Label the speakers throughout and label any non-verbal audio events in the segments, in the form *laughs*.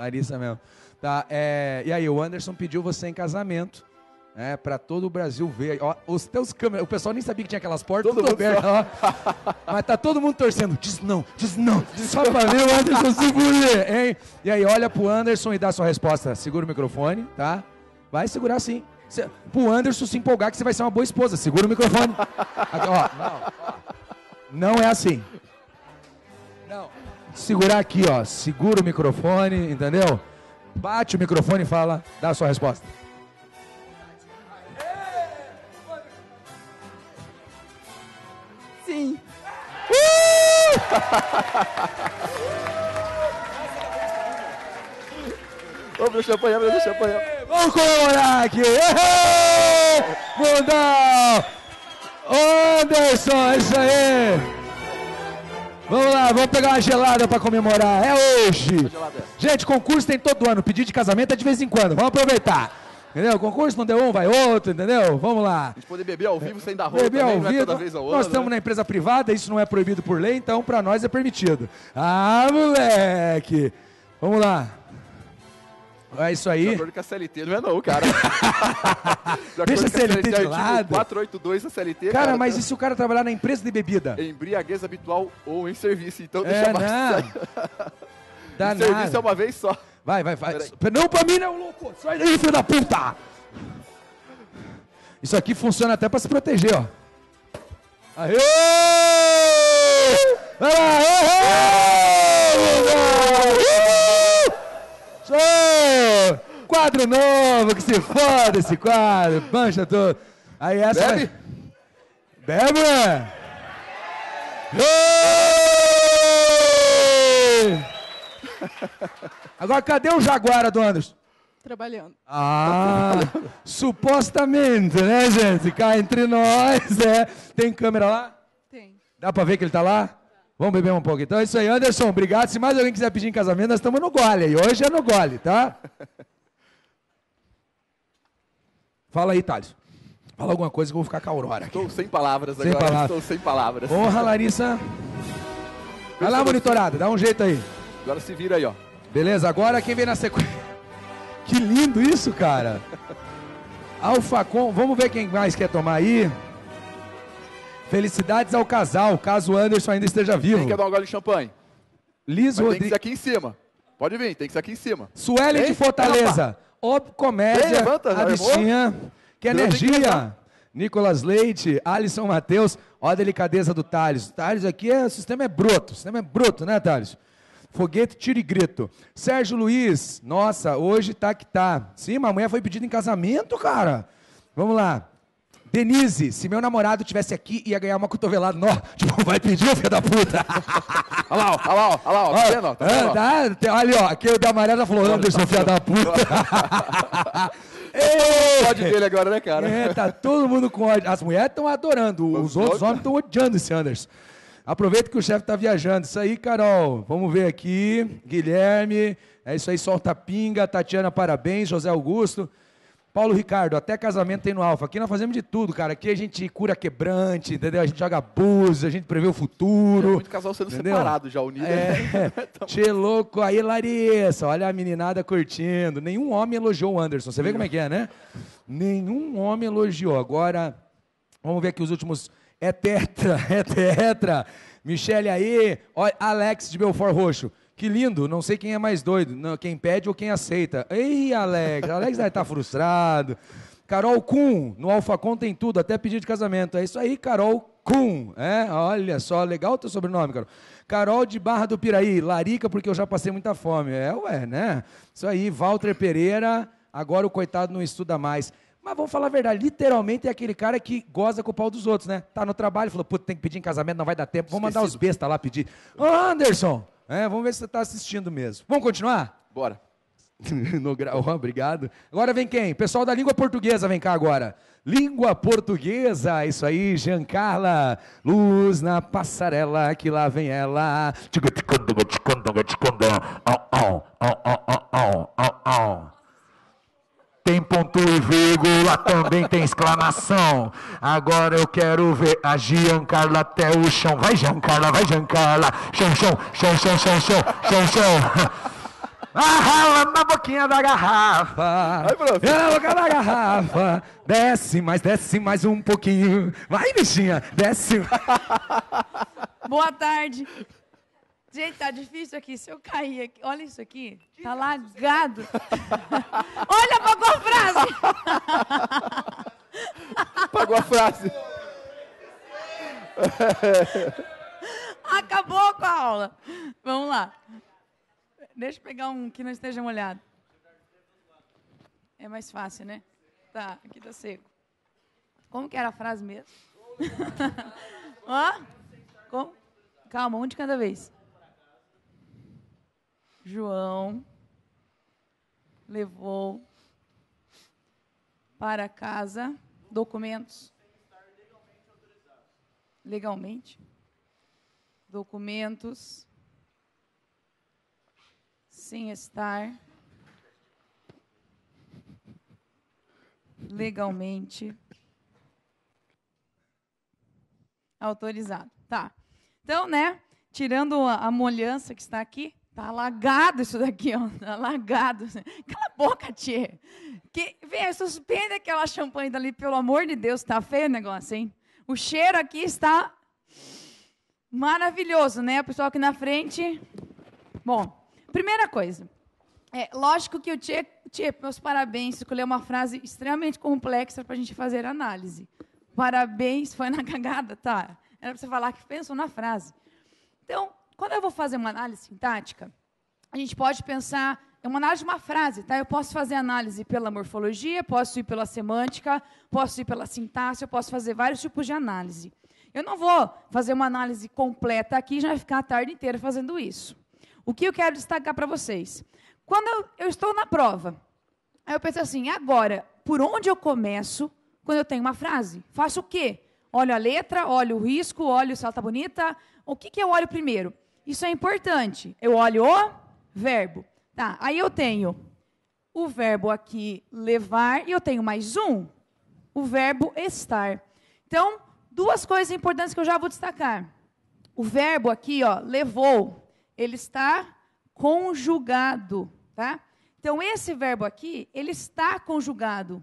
Speaker 1: Larissa mesmo. Tá, é, e aí, o Anderson pediu você em casamento. né? para todo o Brasil ver. Ó, os teus câmeras, o pessoal nem sabia que tinha aquelas portas, todo tudo aberto. Só... Mas tá todo mundo torcendo. Diz não, diz não, *laughs* diz só pra ver o Anderson se fuder, hein? E aí, olha pro Anderson e dá a sua resposta. Segura o microfone, tá? Vai segurar sim. Cê, pro Anderson se empolgar que você vai ser uma boa esposa. Segura o microfone. Aqui, ó, não, ó. não é assim segurar aqui, ó. Segura o microfone, entendeu? Bate o microfone e fala, dá a sua resposta.
Speaker 2: Sim. Uh! Vamos pro champanhe, vamos pro champanhe. Vamos comemorar aqui. Mundão!
Speaker 1: Anderson, é isso aí! Vamos lá, vamos pegar uma gelada para comemorar. É hoje. É. Gente, concurso tem todo ano. Pedido de casamento é de vez em quando. Vamos aproveitar. Entendeu? Concurso não deu um, vai outro, entendeu? Vamos lá. A
Speaker 2: gente poder beber ao vivo sem dar roupa beber ao vivo, é toda vez ao Nós estamos né? na
Speaker 1: empresa privada, isso não é proibido por lei, então para nós é permitido. Ah, moleque. Vamos lá.
Speaker 2: É isso aí. De acordo com a CLT, não é não, cara. *laughs* Deixa a CLT, a CLT de tipo, lado. 482 da CLT. Cara, cara mas cara... e se
Speaker 1: o cara trabalhar na empresa de bebida? Em
Speaker 2: embriaguez habitual ou em serviço, então deixa é, mais.
Speaker 1: *laughs* Serviço é uma vez só. Vai, vai, vai. Não pra mim, não,
Speaker 2: louco. Sai
Speaker 1: daí, filho da puta. Isso aqui funciona até pra se proteger, ó. Aê! Vai lá, aê! Aê! Quadro novo, que se foda esse quadro, mancha todo. Aí essa. Bebe? Vai... Bebe, Agora, cadê o Jaguara do Anderson? Trabalhando. Ah, supostamente, né, gente? Cá entre nós, é. Tem câmera lá? Tem. Dá pra ver que ele tá lá? Vamos beber um pouco. Então é isso aí, Anderson. Obrigado. Se mais alguém quiser pedir em casamento, nós estamos no gole. E hoje é no gole, tá? Fala aí, Thales. Fala alguma coisa que eu vou ficar
Speaker 2: com a Aurora. Aqui. Estou sem palavras sem agora. Palavras. Estou sem palavras. Honra, Larissa.
Speaker 1: Vai lá, monitorada. Dá um jeito aí.
Speaker 2: Agora se vira aí, ó. Beleza, agora quem vem na sequência. *laughs*
Speaker 1: Que lindo isso, cara. Alfacom, vamos ver quem mais quer tomar aí. Felicidades ao casal, caso o Anderson ainda esteja vivo. Quem quer dar um gole de
Speaker 2: champanhe? Liz Rodrigues. Tem que ser aqui em cima. Pode vir, tem que ser aqui em cima. Sueli de Fortaleza. Opa.
Speaker 1: Op Comédia, Ei, levanta, que energia! Nicolas Leite, Alisson Matheus, olha a delicadeza do Thales. O Thales aqui, é, o sistema é bruto, o sistema é bruto, né, Thales? Foguete, tiro e grito. Sérgio Luiz, nossa, hoje tá que tá. Sim, amanhã foi pedido em casamento, cara. Vamos lá. Denise, se meu namorado tivesse aqui, ia ganhar uma cotovelada. Nó,
Speaker 2: tipo, vai pedir,
Speaker 1: filho da puta. olha lá, olha lá, olha lá, tá vendo? tá vendo? Ah, tá, ali, ó, aquele é da Mariana falou, não, deixa tá filho da puta.
Speaker 2: Pode *laughs* Pode é dele agora, né, cara? É, tá
Speaker 1: todo mundo com ódio. As mulheres estão adorando, os, os outros homens estão odiando esse Anderson. Aproveita que o chefe tá viajando. Isso aí, Carol. Vamos ver aqui. Guilherme. É isso aí, solta pinga. Tatiana, parabéns. José Augusto. Paulo Ricardo, até casamento tem no Alfa. Aqui nós fazemos de tudo, cara. Aqui a gente cura quebrante, entendeu? A gente joga abuso, a gente prevê o futuro. Tem é, muito casal sendo entendeu? separado já, unido. É, né? *laughs* então, tchê louco, aí Larissa, olha a meninada curtindo. Nenhum homem elogiou o Anderson, você vê como é que é, né? Nenhum homem elogiou. Agora, vamos ver aqui os últimos... É tetra, *laughs* é tetra. Michele aí, Alex de Belfort Roxo. Que lindo, não sei quem é mais doido, não, quem pede ou quem aceita. Ei, Alex, Alex vai estar tá frustrado. Carol Kuhn, no Alfacon tem tudo, até pedir de casamento. É isso aí, Carol Kuhn. É, olha só, legal o teu sobrenome, Carol. Carol de Barra do Piraí, Larica, porque eu já passei muita fome. É, ué, né? Isso aí, Walter Pereira, agora o coitado não estuda mais. Mas vamos falar a verdade, literalmente é aquele cara que goza com o pau dos outros, né? Tá no trabalho, falou, puta, tem que pedir em casamento, não vai dar tempo, vou mandar os bestas lá pedir. Anderson, é, vamos ver se você está assistindo mesmo. Vamos continuar? Bora. *laughs* no grau, obrigado. Agora vem quem? Pessoal da língua portuguesa, vem cá agora. Língua portuguesa, isso aí, Giancarla. Luz na passarela, que lá vem ela tem ponto e vírgula, também tem exclamação. Agora eu quero ver a Giancarla até o chão. Vai, Giancarla, vai, Giancarla. Chão, chão, chão, chão, chão, chão, chão, chão. *laughs* Arrala na boquinha da garrafa. Vai, prof. Na boca da garrafa. Desce mais, desce mais um pouquinho. Vai, bichinha, desce.
Speaker 3: Boa tarde. Gente, tá difícil aqui. Se eu cair aqui, olha isso aqui. Tá lagado. *laughs* olha, pagou
Speaker 2: a frase. *laughs* pagou a frase.
Speaker 3: *laughs* Acabou com a aula. Vamos lá. Deixa eu pegar um que não esteja molhado. É mais fácil, né? Tá, aqui tá seco. Como que era a frase mesmo? Ó? Como? Calma, um de cada vez. João levou para casa documentos legalmente documentos sem estar legalmente autorizado. Tá. Então, né, tirando a, a molhança que está aqui, Tá alagado isso daqui, ó. Tá alagado. Cala a boca, tia. Que, vem, suspenda aquela champanhe dali, pelo amor de Deus, tá feio o negócio, hein? O cheiro aqui está maravilhoso, né? O pessoal aqui na frente. Bom, primeira coisa. É, lógico que o Tchê, tchê meus parabéns, escolheu uma frase extremamente complexa para a gente fazer análise. Parabéns, foi na *laughs* cagada, tá? Era para você falar que pensou na frase. Então, quando eu vou fazer uma análise sintática, a gente pode pensar, é uma análise de uma frase, tá? Eu posso fazer análise pela morfologia, posso ir pela semântica, posso ir pela sintaxe, eu posso fazer vários tipos de análise. Eu não vou fazer uma análise completa aqui, já vai ficar a tarde inteira fazendo isso. O que eu quero destacar para vocês? Quando eu, eu, estou na prova, aí eu penso assim, agora, por onde eu começo quando eu tenho uma frase? Faço o quê? Olho a letra, olho o risco, olho se ela está bonita. O que, que eu olho primeiro? Isso é importante. Eu olho o verbo. Tá, aí eu tenho o verbo aqui levar e eu tenho mais um, o verbo estar. Então, duas coisas importantes que eu já vou destacar. O verbo aqui, ó, levou, ele está conjugado, tá? Então, esse verbo aqui, ele está conjugado.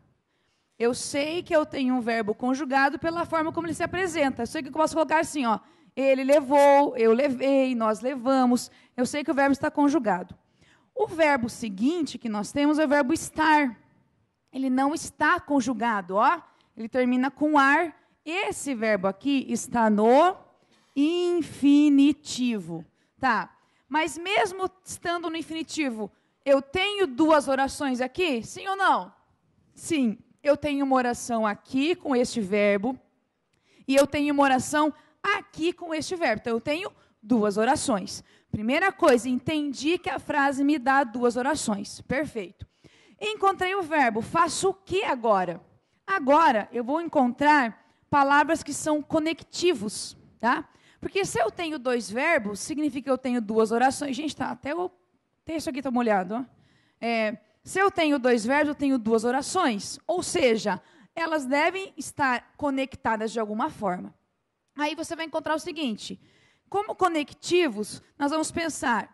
Speaker 3: Eu sei que eu tenho um verbo conjugado pela forma como ele se apresenta. Eu sei que eu posso colocar assim, ó, ele levou, eu levei, nós levamos. Eu sei que o verbo está conjugado. O verbo seguinte que nós temos é o verbo estar. Ele não está conjugado, ó. Ele termina com ar. Esse verbo aqui está no infinitivo, tá? Mas mesmo estando no infinitivo, eu tenho duas orações aqui? Sim ou não? Sim. Eu tenho uma oração aqui com este verbo e eu tenho uma oração aqui com este verbo. Então, eu tenho duas orações. Primeira coisa, entendi que a frase me dá duas orações. Perfeito. Encontrei o verbo, faço o que agora? Agora eu vou encontrar palavras que são conectivos, tá? Porque se eu tenho dois verbos, significa que eu tenho duas orações. Gente, tá, até o texto aqui está molhado. Ó. É, se eu tenho dois verbos, eu tenho duas orações. Ou seja, elas devem estar conectadas de alguma forma. Aí você vai encontrar o seguinte: como conectivos, nós vamos pensar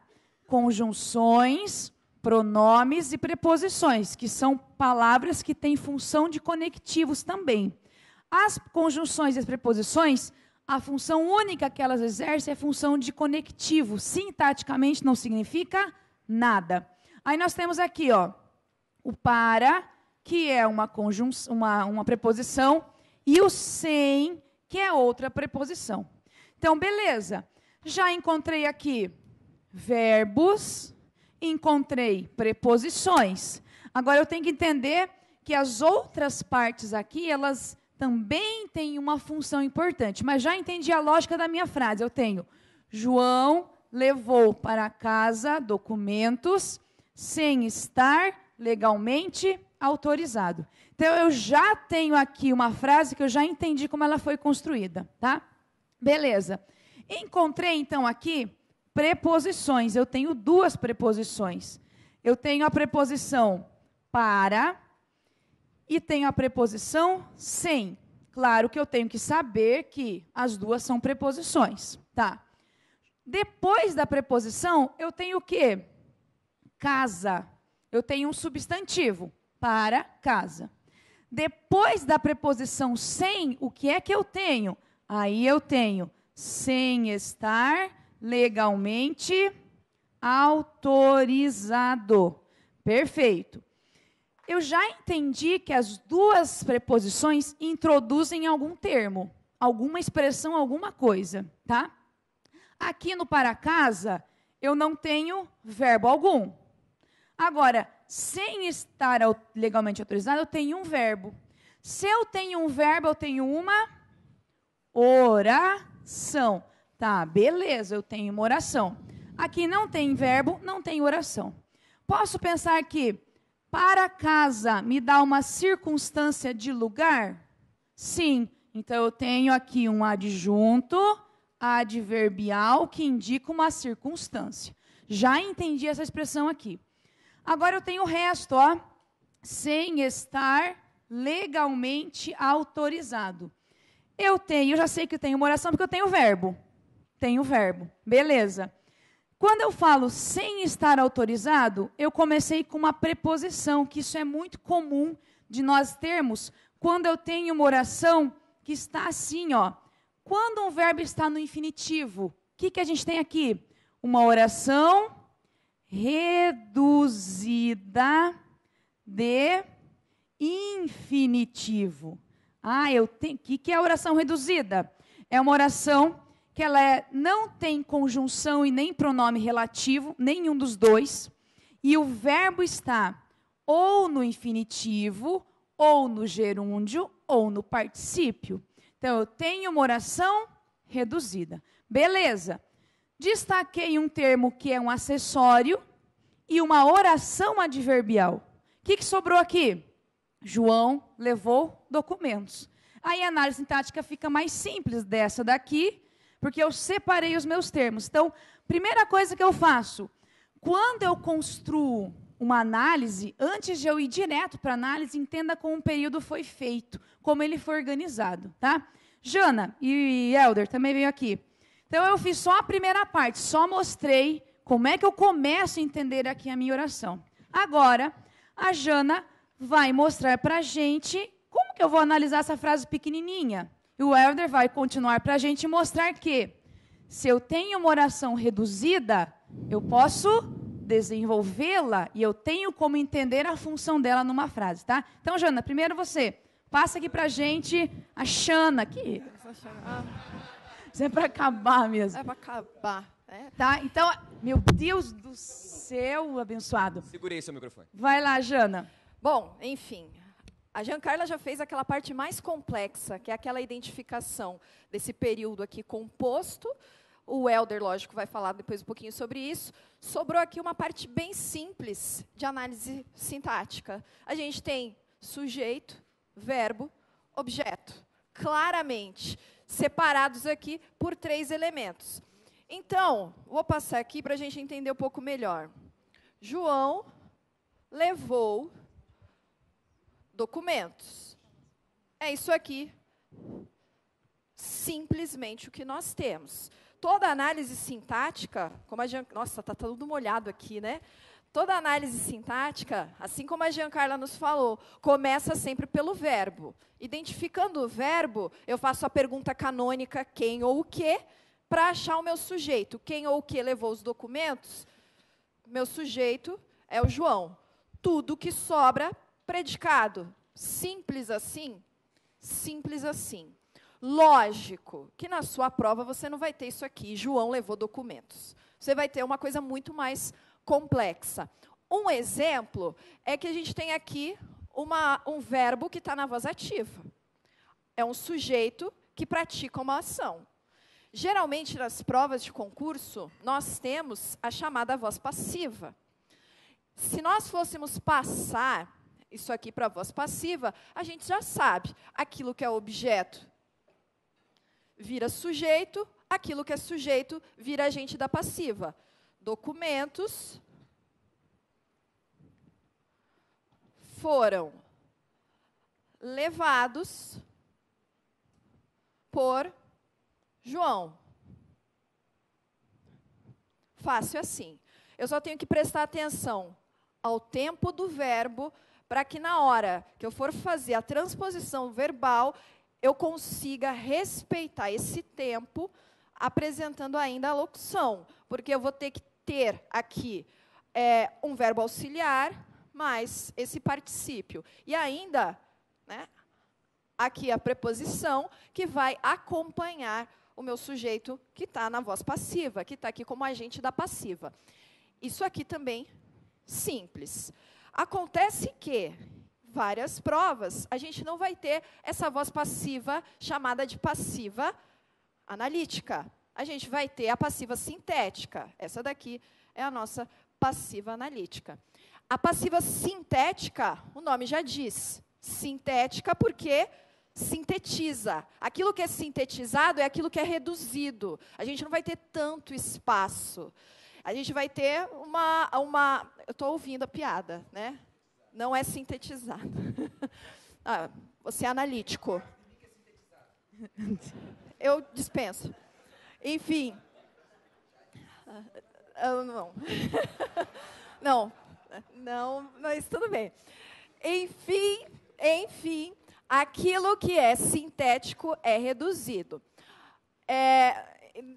Speaker 3: conjunções, pronomes e preposições, que são palavras que têm função de conectivos também. As conjunções e as preposições, a função única que elas exercem é a função de conectivo. Sintaticamente não significa nada. Aí nós temos aqui, ó, o para, que é uma, conjunção, uma, uma preposição, e o sem, que é outra preposição. Então, beleza. Já encontrei aqui verbos, encontrei preposições. Agora eu tenho que entender que as outras partes aqui, elas também têm uma função importante, mas já entendi a lógica da minha frase. Eu tenho João levou para casa documentos sem estar legalmente autorizado. Então eu já tenho aqui uma frase que eu já entendi como ela foi construída, tá? Beleza. Encontrei então aqui preposições. Eu tenho duas preposições. Eu tenho a preposição para e tenho a preposição sem. Claro que eu tenho que saber que as duas são preposições, tá? Depois da preposição, eu tenho o quê? Casa. Eu tenho um substantivo para casa. Depois da preposição sem, o que é que eu tenho? Aí eu tenho sem estar legalmente autorizado. Perfeito. Eu já entendi que as duas preposições introduzem algum termo, alguma expressão, alguma coisa, tá? Aqui no para casa, eu não tenho verbo algum. Agora, sem estar legalmente autorizado, eu tenho um verbo. Se eu tenho um verbo, eu tenho uma oração. Tá, beleza, eu tenho uma oração. Aqui não tem verbo, não tem oração. Posso pensar que para casa me dá uma circunstância de lugar? Sim, então eu tenho aqui um adjunto adverbial que indica uma circunstância. Já entendi essa expressão aqui. Agora eu tenho o resto, ó, sem estar legalmente autorizado. Eu tenho, eu já sei que tenho uma oração porque eu tenho verbo. Tenho verbo. Beleza. Quando eu falo sem estar autorizado, eu comecei com uma preposição, que isso é muito comum de nós termos quando eu tenho uma oração que está assim, ó. Quando um verbo está no infinitivo, o que, que a gente tem aqui? Uma oração reduzida de infinitivo. Ah, eu tenho. O que, que é a oração reduzida? É uma oração que ela é, não tem conjunção e nem pronome relativo, nenhum dos dois, e o verbo está ou no infinitivo, ou no gerúndio, ou no particípio. Então, eu tenho uma oração reduzida. Beleza destaquei um termo que é um acessório e uma oração adverbial. O que, que sobrou aqui? João levou documentos. Aí a análise sintática fica mais simples dessa daqui, porque eu separei os meus termos. Então, primeira coisa que eu faço, quando eu construo uma análise, antes de eu ir direto para a análise, entenda como o período foi feito, como ele foi organizado, tá? Jana e Elder também veio aqui. Então eu fiz só a primeira parte, só mostrei como é que eu começo a entender aqui a minha oração. Agora, a Jana vai mostrar para a gente como que eu vou analisar essa frase pequenininha. E o Elder vai continuar para a gente mostrar que se eu tenho uma oração reduzida, eu posso desenvolvê-la e eu tenho como entender a função dela numa frase, tá? Então, Jana, primeiro você, passa aqui para a gente a Xana. Que... Ah. Isso é para acabar mesmo. É para
Speaker 4: acabar. É. Tá? Então, meu Deus do céu, abençoado. Segurei seu microfone. Vai lá, Jana. Bom, enfim. A Giancarla já fez aquela parte mais complexa, que é aquela identificação desse período aqui composto. O Elder, lógico, vai falar depois um pouquinho sobre isso. Sobrou aqui uma parte bem simples de análise sintática. A gente tem sujeito, verbo, objeto. Claramente, separados aqui por três elementos. Então, vou passar aqui para a gente entender um pouco melhor. João levou documentos. É isso aqui, simplesmente o que nós temos. Toda análise sintática, como a gente. Nossa, está tudo molhado aqui, né? toda análise sintática, assim como a Giancarla nos falou, começa sempre pelo verbo. Identificando o verbo, eu faço a pergunta canônica quem ou o que para achar o meu sujeito. Quem ou o que levou os documentos? Meu sujeito é o João. Tudo que sobra, predicado. Simples assim? Simples assim. Lógico que na sua prova você não vai ter isso aqui. João levou documentos. Você vai ter uma coisa muito mais complexa. Um exemplo é que a gente tem aqui uma, um verbo que está na voz ativa. É um sujeito que pratica uma ação. Geralmente, nas provas de concurso, nós temos a chamada voz passiva. Se nós fôssemos passar isso aqui para a voz passiva, a gente já sabe aquilo que é objeto vira sujeito, aquilo que é sujeito vira agente da passiva documentos foram levados por João. Fácil assim. Eu só tenho que prestar atenção ao tempo do verbo para que na hora que eu for fazer a transposição verbal, eu consiga respeitar esse tempo apresentando ainda a locução, porque eu vou ter que ter aqui é, um verbo auxiliar mais esse particípio. E ainda, né, aqui a preposição que vai acompanhar o meu sujeito que está na voz passiva, que está aqui como agente da passiva. Isso aqui também simples. Acontece que várias provas a gente não vai ter essa voz passiva chamada de passiva analítica a gente vai ter a passiva sintética. Essa daqui é a nossa passiva analítica. A passiva sintética, o nome já diz, sintética porque sintetiza. Aquilo que é sintetizado é aquilo que é reduzido. A gente não vai ter tanto espaço. A gente vai ter uma. uma eu estou ouvindo a piada, né? Não é sintetizado. *laughs* ah, você é analítico. É eu dispenso. Enfim. Uh, não. *laughs* não, não, mas tudo bem. Enfim, enfim, aquilo que é sintético é reduzido. É,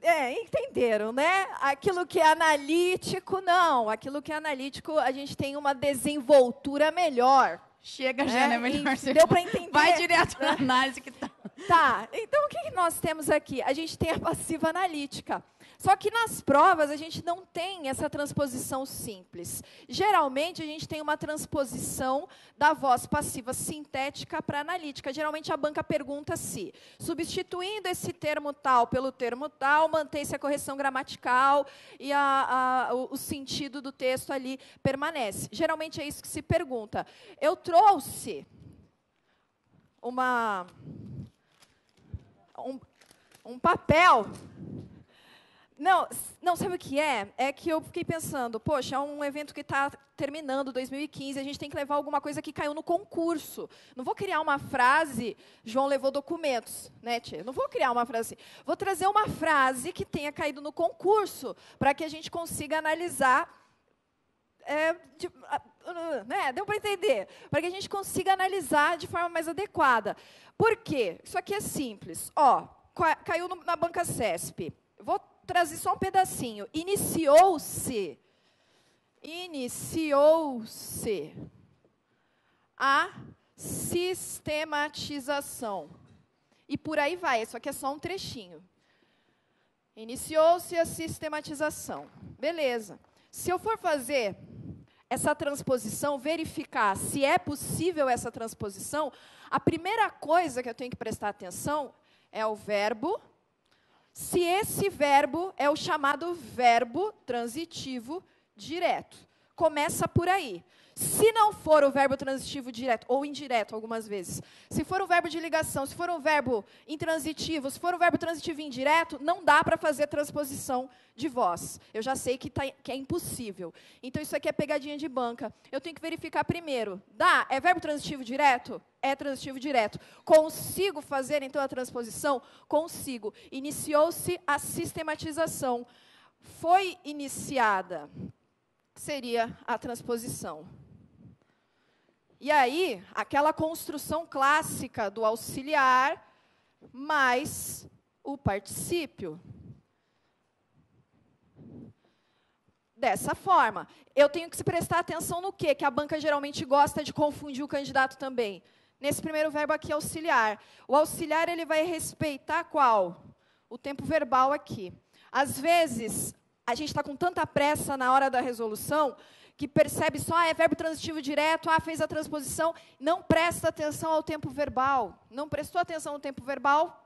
Speaker 4: é, entenderam, né? Aquilo que é analítico, não. Aquilo que é analítico, a gente tem uma desenvoltura melhor. Chega, né? Jana, é melhor e Deu para entender. Vai direto na *laughs* análise que está. Tá, então o que nós temos aqui? A gente tem a passiva analítica. Só que nas provas a gente não tem essa transposição simples. Geralmente a gente tem uma transposição da voz passiva sintética para analítica. Geralmente a banca pergunta se, substituindo esse termo tal pelo termo tal, mantém-se a correção gramatical e a, a, o, o sentido do texto ali permanece. Geralmente é isso que se pergunta. Eu trouxe uma um, um papel. Não, não, sabe o que é? É que eu fiquei pensando, poxa, é um evento que está terminando 2015, a gente tem que levar alguma coisa que caiu no concurso. Não vou criar uma frase, João levou documentos, né, tia? Não vou criar uma frase assim. Vou trazer uma frase que tenha caído no concurso, para que a gente consiga analisar é, tipo, né? deu para entender, para que a gente consiga analisar de forma mais adequada. Por quê? Isso aqui é simples. Ó, caiu no, na banca CESP. Vou trazer só um pedacinho. Iniciou-se, iniciou-se a sistematização. E por aí vai, isso aqui é só um trechinho. Iniciou-se a sistematização. Beleza. Se eu for fazer essa transposição, verificar se é possível essa transposição, a primeira coisa que eu tenho que prestar atenção é o verbo, se esse verbo é o chamado verbo transitivo direto. Começa por aí. Se não for o verbo transitivo direto ou indireto, algumas vezes, se for o verbo de ligação, se for o verbo intransitivo, se for o verbo transitivo indireto, não dá para fazer transposição de voz. Eu já sei que, tá, que, é impossível. Então, isso aqui é pegadinha de banca. Eu tenho que verificar primeiro. Dá? É verbo transitivo direto? É transitivo direto. Consigo fazer, então, a transposição? Consigo. Iniciou-se a sistematização. Foi iniciada. Seria a transposição. E aí, aquela construção clássica do auxiliar mais o particípio. Dessa forma, eu tenho que se prestar atenção no quê? Que a banca geralmente gosta de confundir o candidato também. Nesse primeiro verbo aqui, auxiliar. O auxiliar ele vai respeitar qual? O tempo verbal aqui. Às vezes, a gente está com tanta pressa na hora da resolução que percebe só, ah, é verbo transitivo direto, ah, fez a transposição, não presta atenção ao tempo verbal. Não prestou atenção ao tempo verbal,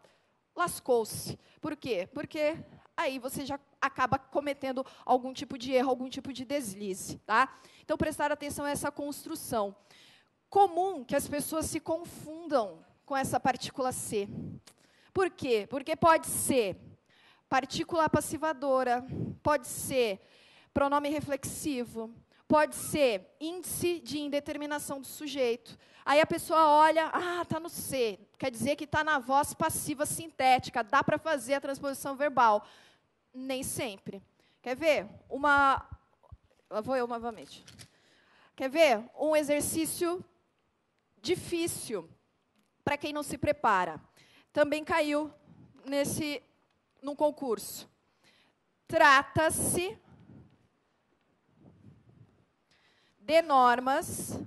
Speaker 4: lascou-se. Por quê? Porque aí você já acaba cometendo algum tipo de erro, algum tipo de deslize, tá? Então, prestar atenção a essa construção. Comum que as pessoas se confundam com essa partícula C. Por quê? Porque pode ser partícula passivadora, pode ser pronome reflexivo, pode ser índice de indeterminação do sujeito. Aí a pessoa olha, ah, está no C, quer dizer que está na voz passiva sintética, dá para fazer a transposição verbal. Nem sempre. Quer ver? Uma. Lá vou eu novamente. Quer ver? Um exercício difícil para quem não se prepara. Também caiu nesse num concurso. Trata-se de normas.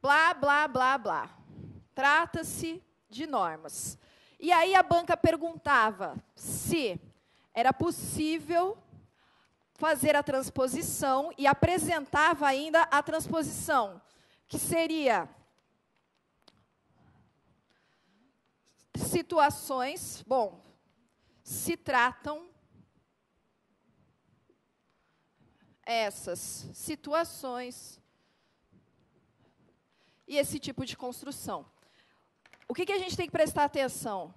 Speaker 4: Blá, blá, blá, blá. Trata-se de normas. E aí a banca perguntava se era possível fazer a transposição e apresentava ainda a transposição, que seria situações, bom, se tratam essas situações e esse tipo de construção. O que, que a gente tem que prestar atenção?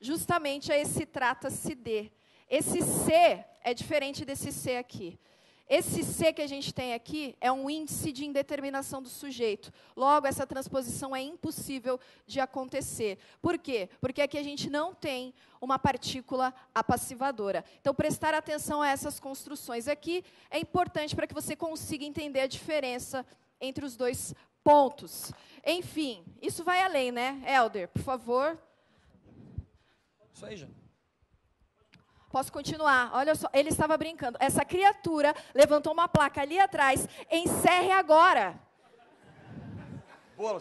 Speaker 4: Justamente a esse trata-se de. Esse C é diferente desse C aqui. Esse C que a gente tem aqui é um índice de indeterminação do sujeito. Logo, essa transposição é impossível de acontecer. Por quê? Porque aqui a gente não tem uma partícula apassivadora. Então, prestar atenção a essas construções aqui é importante para que você consiga entender a diferença entre os dois pontos. Enfim, isso vai além, né, Elder? Por favor. Isso aí, gente. Posso continuar? Olha só, ele estava brincando. Essa criatura levantou uma placa ali atrás, encerre agora. Boa,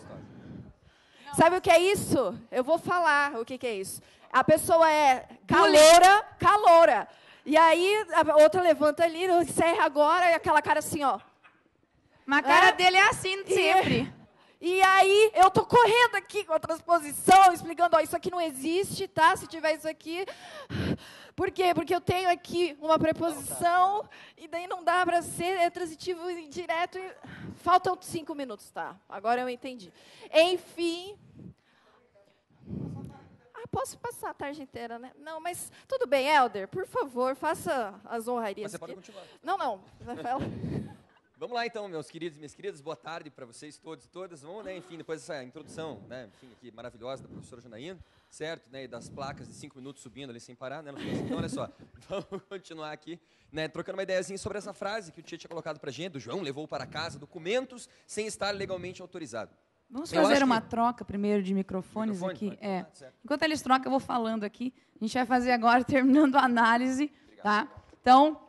Speaker 4: Sabe o que é isso? Eu vou falar o que, que é isso. A pessoa é caloura, caloura. E aí a outra levanta ali, encerra agora, e aquela cara assim, ó. Mas a cara é? dele é assim é sempre. E... E aí eu tô correndo aqui com a transposição, explicando, ó, isso aqui não existe, tá? Se tiver isso aqui. Por quê? Porque eu tenho aqui uma preposição e daí não dá para ser é transitivo indireto. E... Faltam cinco minutos, tá? Agora eu entendi. Enfim. Ah, posso passar a tarde inteira, né? Não, mas tudo bem, Helder, por favor, faça as honrarias. Mas você aqui. pode continuar. Não, não.
Speaker 5: Vamos lá então, meus queridos e minhas queridas, boa tarde para vocês todos e todas. Vamos, né, enfim, depois dessa introdução, né, enfim, aqui maravilhosa da professora Janaína, certo, né, e das placas de cinco minutos subindo ali sem parar, né, assim, então olha só, *laughs* vamos continuar aqui, né, trocando uma ideiazinha sobre essa frase que o Tia tinha colocado pra gente, do João levou para casa documentos sem estar legalmente autorizado. Vamos eu fazer uma que...
Speaker 3: troca primeiro de microfones Microfone, aqui. Tá é. Tomar, Enquanto eles trocam, eu vou falando aqui. A gente vai fazer agora, *laughs* terminando a análise, Obrigado. tá? Então,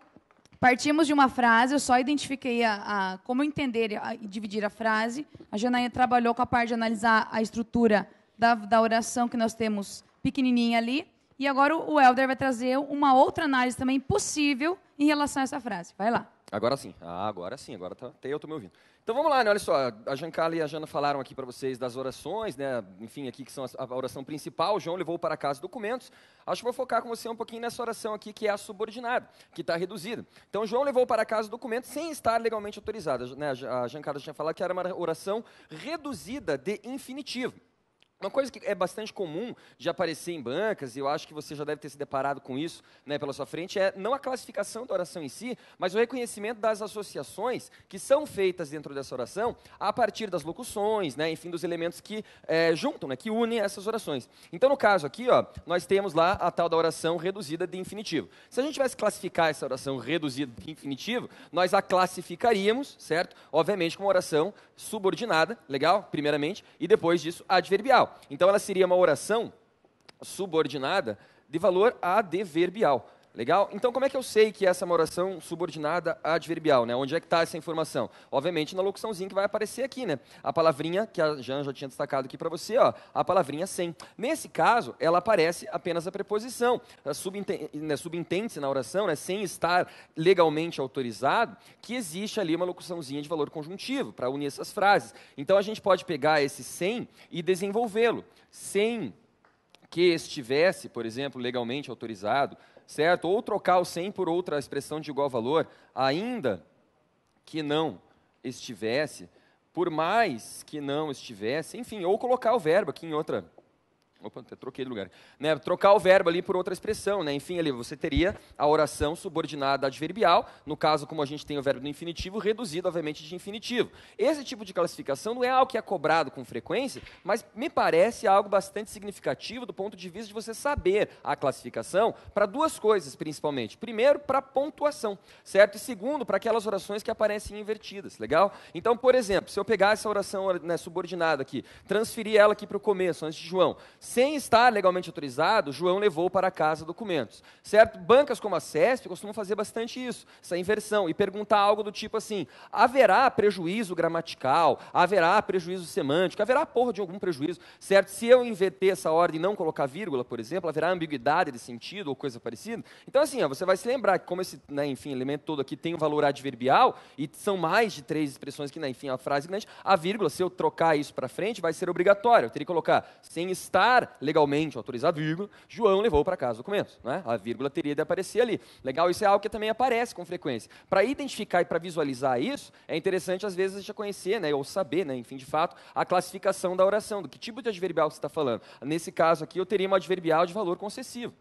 Speaker 3: Partimos de uma frase, eu só identifiquei a, a como entender e dividir a frase. A Janaína trabalhou com a parte de analisar a estrutura da, da oração que nós temos pequenininha ali. E agora o Helder vai trazer uma outra análise também possível em relação a essa frase. Vai lá.
Speaker 5: Agora sim. Ah, agora sim. Agora tá, até eu estou me ouvindo. Então vamos lá, né? Olha só, a Jancala e a Jana falaram aqui para vocês das orações, né? Enfim, aqui que são a oração principal. O João levou para casa documentos. Acho que vou focar com você um pouquinho nessa oração aqui, que é a subordinada, que está reduzida. Então, João levou para casa documentos sem estar legalmente autorizado. Né? A Jancala tinha falado que era uma oração reduzida de infinitivo. Uma coisa que é bastante comum de aparecer em bancas, e eu acho que você já deve ter se deparado com isso né, pela sua frente, é não a classificação da oração em si, mas o reconhecimento das associações que são feitas dentro dessa oração a partir das locuções, né, enfim, dos elementos que é, juntam, né, que unem essas orações. Então, no caso aqui, ó, nós temos lá a tal da oração reduzida de infinitivo. Se a gente tivesse classificar essa oração reduzida de infinitivo, nós a classificaríamos, certo? Obviamente, como oração subordinada, legal? Primeiramente, e depois disso, adverbial. Então ela seria uma oração subordinada de valor adverbial. Legal? Então, como é que eu sei que essa é uma oração subordinada à adverbial? Né? Onde é que está essa informação? Obviamente, na locuçãozinha que vai aparecer aqui. Né? A palavrinha, que a Jean já tinha destacado aqui para você, ó, a palavrinha sem. Nesse caso, ela aparece apenas a preposição. Né, subentende-se né, na oração, né, sem estar legalmente autorizado, que existe ali uma locuçãozinha de valor conjuntivo, para unir essas frases. Então, a gente pode pegar esse sem e desenvolvê-lo. Sem que estivesse, por exemplo, legalmente autorizado certo? Ou trocar o 100 por outra expressão de igual valor, ainda que não estivesse, por mais que não estivesse, enfim, ou colocar o verbo aqui em outra Opa, até troquei de lugar. Né, trocar o verbo ali por outra expressão, né? Enfim, ali você teria a oração subordinada adverbial, no caso, como a gente tem o verbo no infinitivo, reduzido, obviamente, de infinitivo. Esse tipo de classificação não é algo que é cobrado com frequência, mas me parece algo bastante significativo do ponto de vista de você saber a classificação para duas coisas, principalmente. Primeiro, para pontuação, certo? E segundo, para aquelas orações que aparecem invertidas, legal? Então, por exemplo, se eu pegar essa oração né, subordinada aqui, transferir ela aqui para o começo, antes de João, sem estar legalmente autorizado, João levou para casa documentos. Certo? Bancas como a CESP costumam fazer bastante isso, essa inversão, e perguntar algo do tipo assim: haverá prejuízo gramatical, haverá prejuízo semântico, haverá porra de algum prejuízo, certo? Se eu inverter essa ordem e não colocar vírgula, por exemplo, haverá ambiguidade de sentido ou coisa parecida. Então, assim, ó, você vai se lembrar que, como esse, né, enfim, elemento todo aqui tem um valor adverbial, e são mais de três expressões que, né, enfim, a frase grande, a vírgula, se eu trocar isso para frente, vai ser obrigatória. Eu teria que colocar sem estar declarar legalmente autorizado, vírgula, João levou para casa o documento. Né? A vírgula teria de aparecer ali. Legal, isso é algo que também aparece com frequência. Para identificar e para visualizar isso, é interessante às vezes a gente conhecer, né, ou saber, né, enfim, de fato, a classificação da oração, do que tipo de adverbial que você está falando. Nesse caso aqui, eu teria uma adverbial de valor concessivo.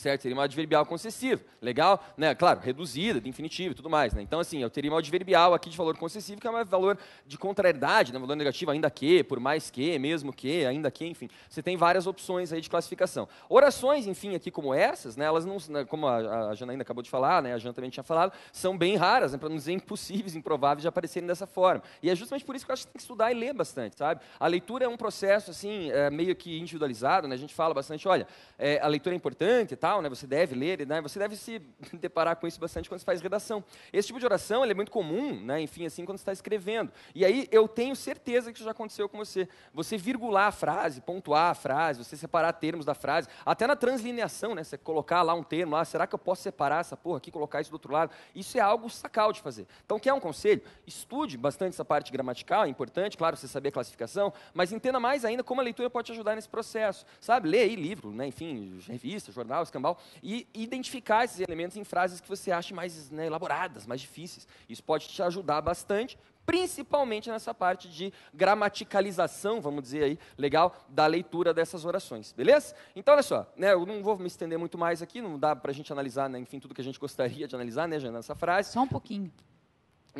Speaker 5: certo? Seria uma adverbial concessiva, legal? Né? Claro, reduzida, de infinitivo e tudo mais, né? Então, assim, eu teria uma adverbial aqui de valor concessivo, que é um valor de contrariedade, né? valor negativo, ainda que, por mais que, mesmo que, ainda que, enfim. Você tem várias opções aí de classificação. Orações, enfim, aqui como essas, né? elas não, né? como a, a Janaína acabou de falar, né? a Jana também tinha falado, são bem raras, né? para não dizer impossíveis, improváveis de aparecerem dessa forma. E é justamente por isso que eu acho que tem que estudar e ler bastante, sabe? A leitura é um processo, assim, é, meio que individualizado, né? A gente fala bastante, olha, é, a leitura é importante, tá? né? você deve ler, né? você deve se *laughs* deparar com isso bastante quando você faz redação. Esse tipo de oração é muito comum, né? enfim, assim, quando você está escrevendo. E aí eu tenho certeza que isso já aconteceu com você. Você virgular a frase, pontuar a frase, você separar termos da frase, até na translineação, né? você colocar lá um termo, lá, ah, será que eu posso separar essa porra aqui, colocar isso do outro lado? Isso é algo sacal de fazer. Então, quer um conselho? Estude bastante essa parte gramatical, é importante, claro, você saber a classificação, mas entenda mais ainda como a leitura pode te ajudar nesse processo. Sabe, lê aí livro, né? enfim, revista, jornal, escambau, e identificar esses elementos em frases que você acha mais né, elaboradas, mais difíceis. Isso pode te ajudar bastante, principalmente nessa parte de gramaticalização, vamos dizer aí, legal, da leitura dessas orações, beleza? Então, olha só, né, eu não vou me estender muito mais aqui, não dá para a gente analisar, né, enfim, tudo que a gente gostaria de analisar, né, Jana, nessa frase. Só um pouquinho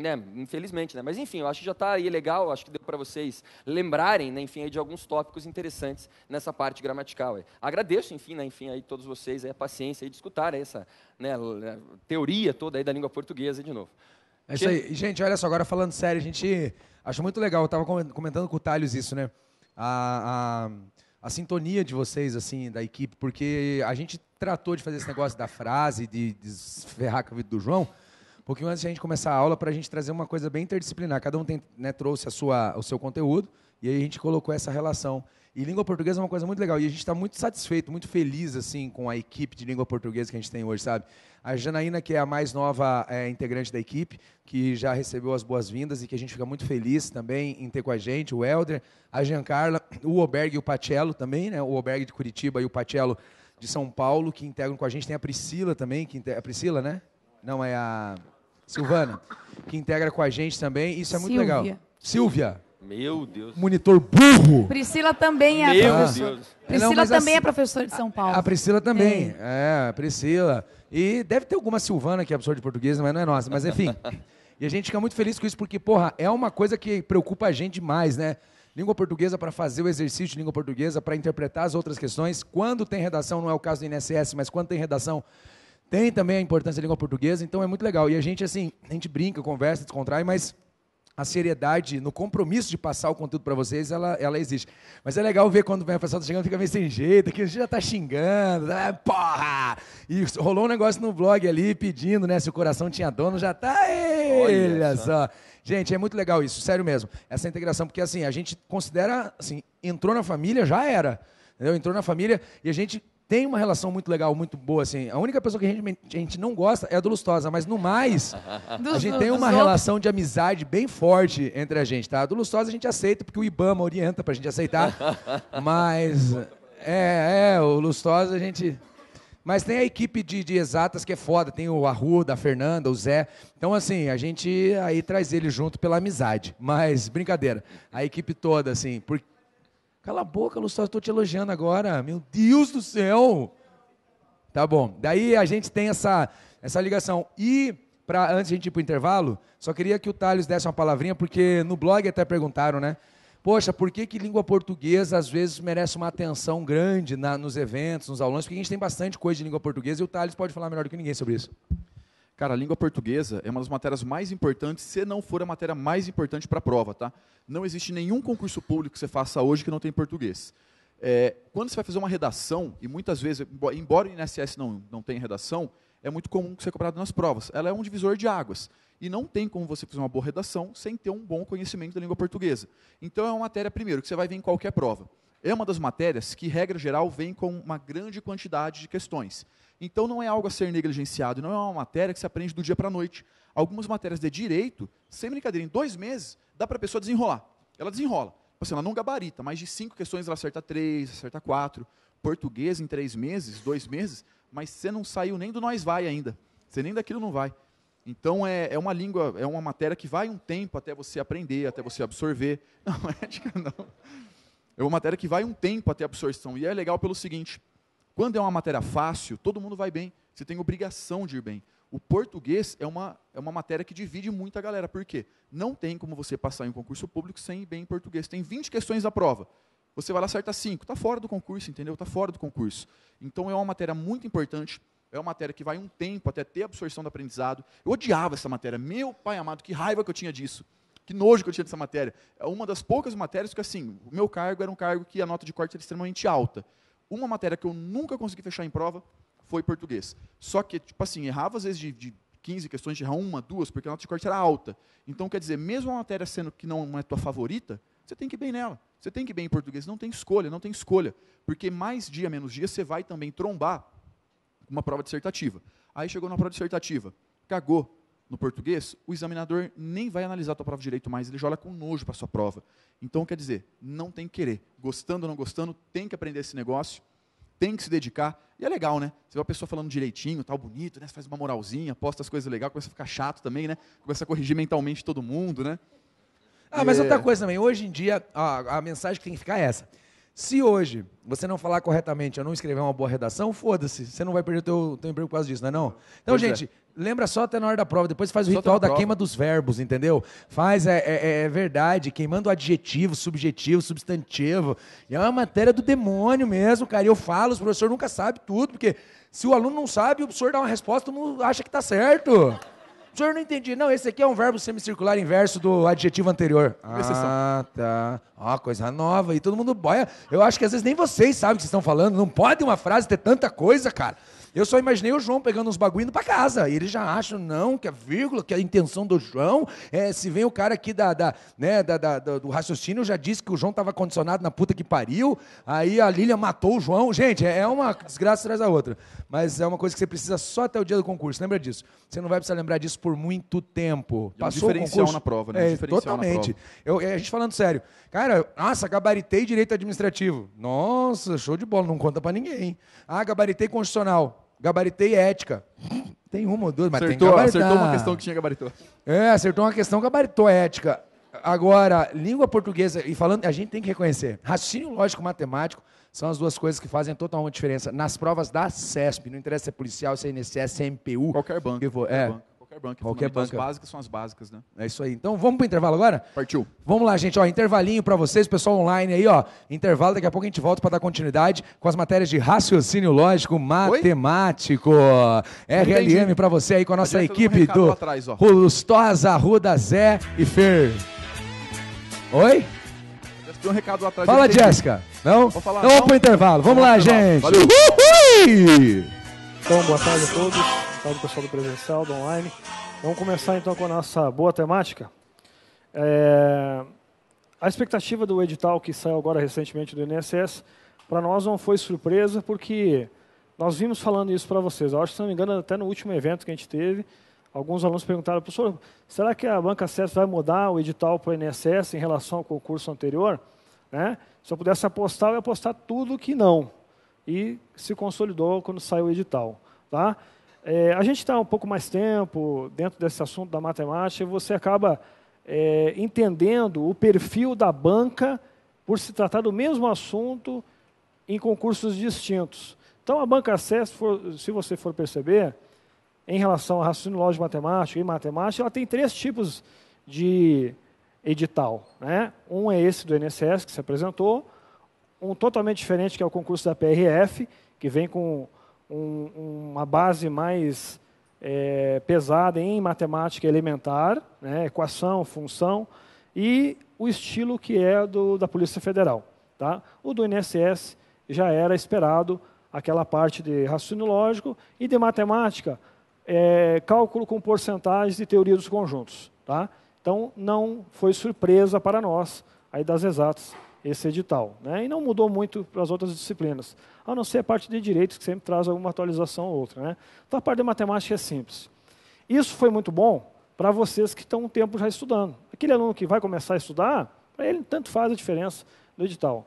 Speaker 5: né, infelizmente, né? Mas enfim, eu acho que já está aí legal, acho que deu para vocês lembrarem, né, enfim, aí de alguns tópicos interessantes nessa parte gramatical. Aí. Agradeço, enfim, né, enfim, aí todos vocês aí, a paciência aí, de escutar essa né, né, teoria toda aí da língua portuguesa de novo. É isso aí.
Speaker 1: Gente, olha só, agora falando sério, a gente acho muito legal, eu estava comentando com o Talhos isso, né? A, a, a sintonia de vocês, assim, da equipe, porque a gente tratou de fazer esse negócio da frase, de, de ferrar com a vida do João, pouquinho antes de a gente começar a aula para a gente trazer uma coisa bem interdisciplinar. Cada um tem, né, trouxe a sua, o seu conteúdo e aí a gente colocou essa relação. E língua portuguesa é uma coisa muito legal e a gente está muito satisfeito, muito feliz assim com a equipe de língua portuguesa que a gente tem hoje, sabe? A Janaína, que é a mais nova é, integrante da equipe, que já recebeu as boas-vindas e que a gente fica muito feliz também em ter com a gente, o Helder, a Giancarla, o Oberg e o Pacello também, né? O Oberg de Curitiba e o Pacello de São Paulo, que integram com a gente. Tem a Priscila também, que a é Priscila, né? Não, é a... Silvana, que integra com a gente também. Isso é muito Silvia. legal. Silvia. Meu Deus. Monitor burro.
Speaker 3: Priscila também é Meu professora. Deus. Priscila Não, também a, é assim, professora de São Paulo. A, Priscila também.
Speaker 1: É. é, Priscila. E deve ter alguma Silvana que é professora de português, mas não é nossa. Mas enfim. *laughs* e a gente fica muito feliz com isso, porque, porra, é uma coisa que preocupa a gente demais, né? Língua portuguesa para fazer o exercício de língua portuguesa, para interpretar as outras questões. Quando tem redação, não é o caso do INSS, mas quando tem redação tem também a importância da língua portuguesa, então é muito legal. E a gente, assim, a gente brinca, conversa, descontrai, mas a seriedade, no compromisso de passar o conteúdo para vocês, ela, ela existe. Mas é legal ver quando a pessoa tá chegando, fica meio sem jeito, que a gente já tá xingando, ah, porra! E rolou um negócio no blog ali pedindo, né? Se o coração tinha dono, já tá. Olha, Olha só. Gente, é muito legal isso, sério mesmo. Essa integração, porque assim, a gente considera, assim, entrou na família, já era. Entendeu? Entrou na família e a gente tem uma relação muito legal, muito boa, assim. A única pessoa que a gente, a gente não gosta é a do Lustosa, mas no mais, do, *laughs* a gente tem uma relação outros. de amizade bem forte entre a gente, tá? A do Lustosa a gente aceita, porque o Ibama orienta pra gente aceitar, *laughs* mas... É, é, o Lustosa a gente... Mas tem a equipe de, de exatas que é foda, tem o Arruda, a Fernanda, o Zé. Então, assim, a gente aí traz ele junto pela amizade. Mas, brincadeira, a equipe toda, assim, porque Cala a boca, Lúcio, estou te elogiando agora. Meu Deus do céu! Tá bom. Daí a gente tem essa, essa ligação. E, pra, antes de a gente ir para o intervalo, só queria que o Thales desse uma palavrinha, porque no blog até perguntaram, né? Poxa, por que, que língua portuguesa às vezes merece uma atenção grande na, nos eventos,
Speaker 2: nos aulões? Porque a gente tem bastante coisa de língua portuguesa e o Thales pode falar melhor do que ninguém sobre isso. Cara, a língua portuguesa é uma das matérias mais importantes, se não for a matéria mais importante para a prova, tá? Não existe nenhum concurso público que você faça hoje que não tem português. É, quando você vai fazer uma redação, e muitas vezes, embora o INSS não, não tenha redação, é muito comum ser é cobrado nas provas. Ela é um divisor de águas. E não tem como você fazer uma boa redação sem ter um bom conhecimento da língua portuguesa. Então é uma matéria, primeiro, que você vai ver em qualquer prova. É uma das matérias que, regra geral, vem com uma grande quantidade de questões. Então não é algo a ser negligenciado, não é uma matéria que se aprende do dia para a noite. Algumas matérias de direito, sem brincadeira, em dois meses, dá para a pessoa desenrolar. Ela desenrola. Tipo assim, ela não gabarita, mas de cinco questões ela acerta três, acerta quatro. Português em três meses, dois meses, mas você não saiu nem do nós vai ainda. Você nem daquilo não vai. Então é, é uma língua, é uma matéria que vai um tempo até você aprender, até você absorver. *laughs* Não, ética não. É uma matéria que vai um tempo até a absorção. E é legal pelo seguinte: quando é uma matéria fácil, todo mundo vai bem. Você tem obrigação de ir bem. O português é uma, é uma matéria que divide muita galera. Por quê? Não tem como você passar em um concurso público sem ir bem em português. Tem 20 questões da prova. Você vai lá acerta 5. Está fora do concurso, entendeu? Está fora do concurso. Então é uma matéria muito importante. É uma matéria que vai um tempo até ter absorção do aprendizado. Eu odiava essa matéria. Meu pai amado, que raiva que eu tinha disso. Que nojo que eu tinha dessa matéria. É uma das poucas matérias que, assim, o meu cargo era um cargo que a nota de corte era extremamente alta. Uma matéria que eu nunca consegui fechar em prova foi português. Só que, tipo assim, errava às vezes de, de 15 questões, errar uma, duas, porque a nota de corte era alta. Então, quer dizer, mesmo a matéria sendo que não é tua favorita, você tem que ir bem nela. Você tem que ir bem em português. Não tem escolha, não tem escolha. Porque mais dia, menos dia, você vai também trombar uma prova dissertativa. Aí chegou na prova dissertativa, cagou, no português, o examinador nem vai analisar a tua prova de direito mais, ele já olha com nojo para a sua prova. Então, quer dizer, não tem que querer. Gostando ou não gostando, tem que aprender esse negócio, tem que se dedicar. E é legal, né? Você vê uma pessoa falando direitinho, tal, bonito, né? Você faz uma moralzinha, posta as coisas legais, começa a ficar chato também, né? Começa a corrigir mentalmente todo mundo, né?
Speaker 5: Ah, mas é... outra
Speaker 1: coisa também, hoje em dia, a, a mensagem que tem que ficar é essa. Se hoje você não falar corretamente, ou não escrever uma boa redação, foda-se, você não vai perder o teu, teu emprego por causa disso, não é não? Então, pois é. gente, é. lembra só até na hora da prova, depois faz o só ritual da queima dos verbos, entendeu? Faz, é, é, é, é, verdade, queimando adjetivo, subjetivo, substantivo, e é uma matéria do demônio mesmo, cara, e eu falo, o professor nunca sabe tudo, porque se o aluno não sabe, o professor dá uma resposta, todo mundo acha que tá certo. O senhor não entendi. Não, esse aqui é um verbo semicircular inverso do adjetivo anterior. Ah, tá. Ó, ah, coisa nova. E todo mundo boia. Eu acho que às vezes nem vocês sabem o que vocês estão falando. Não pode uma frase ter tanta coisa, cara. Eu só imaginei o João pegando uns bagulho indo para casa. E eles já acham, não, que a vírgula, que a intenção do João é se vem o cara aqui da, da, né, da, da do raciocínio, já disse que o João estava condicionado na puta que pariu. Aí a Lília matou o João. Gente, é, é uma desgraça atrás da outra. Mas é uma coisa que você precisa só até o dia do concurso. Lembra disso. Você não vai precisar lembrar disso por muito tempo. E um Passou diferencial o concurso. na prova, né? É, totalmente. Eu, é, a gente falando sério. Cara, nossa, gabaritei direito administrativo. Nossa, show de bola, não conta para ninguém. Ah, gabaritei constitucional Gabaritei ética. Tem uma ou duas, mas acertou, tem gabaritar. Acertou uma questão que tinha gabaritou. É, acertou uma questão, gabaritou ética. Agora, língua portuguesa, e falando, a gente tem que reconhecer, raciocínio lógico matemático são as duas coisas que fazem total diferença. Nas provas da CESP, não interessa se é policial, se é INSS, se é MPU. Qualquer banco. Que for, é, banco. Qualquer banca. Qualquer banca. As básicas
Speaker 2: são as básicas, né?
Speaker 1: É isso aí. Então vamos para intervalo agora? Partiu. Vamos lá, gente. Ó, intervalinho para vocês, pessoal online aí, ó. Intervalo, daqui a pouco a gente volta para dar continuidade com as matérias de raciocínio lógico matemático. Oi? RLM para você aí com a nossa é equipe um do atrás, Ruda, Zé e Fer. Oi?
Speaker 2: Tem um recado lá atrás. Fala, Jéssica. Não? falar, então vamos pro intervalo. Vamos, vamos lá, gente. Valeu. Uhul! Então, boa tarde a todos pessoal do pessoal do presencial, do online.
Speaker 6: Vamos começar então com a nossa boa temática. É... A expectativa do edital que saiu agora recentemente do INSS, para nós não foi surpresa, porque nós vimos falando isso para vocês. Eu acho que, se não me engano, até no último evento que a gente teve, alguns alunos perguntaram, professor, será que a banca CES vai mudar o edital para o INSS em relação ao concurso anterior? Né? Se eu pudesse apostar, eu ia apostar tudo que não. E se consolidou quando saiu o edital. Tá? É, a gente está um pouco mais tempo dentro desse assunto da matemática e você acaba é, entendendo o perfil da banca por se tratar do mesmo assunto em concursos distintos. Então, a banca acesso, se, você for perceber, em relação a raciocínio lógico matemático e matemática, ela tem três tipos de edital. Né? Um é esse do INSS que se apresentou, um totalmente diferente que é o concurso da PRF, que vem com um, uma base mais é, pesada em matemática elementar, né, equação, função, e o estilo que é do, da Polícia Federal. Tá? O do INSS já era esperado aquela parte de raciocínio lógico e de matemática, é, cálculo com porcentagens e teoria dos conjuntos. Tá? Então, não foi surpresa para nós, aí das exatas, esse edital. Né? E não mudou muito para as outras disciplinas, a não ser a parte de direitos, que sempre traz alguma atualização ou outra. Né? Então, a parte de matemática é simples. Isso foi muito bom para vocês que estão um tempo já estudando. Aquele aluno que vai começar a estudar, para ele tanto faz a diferença do edital,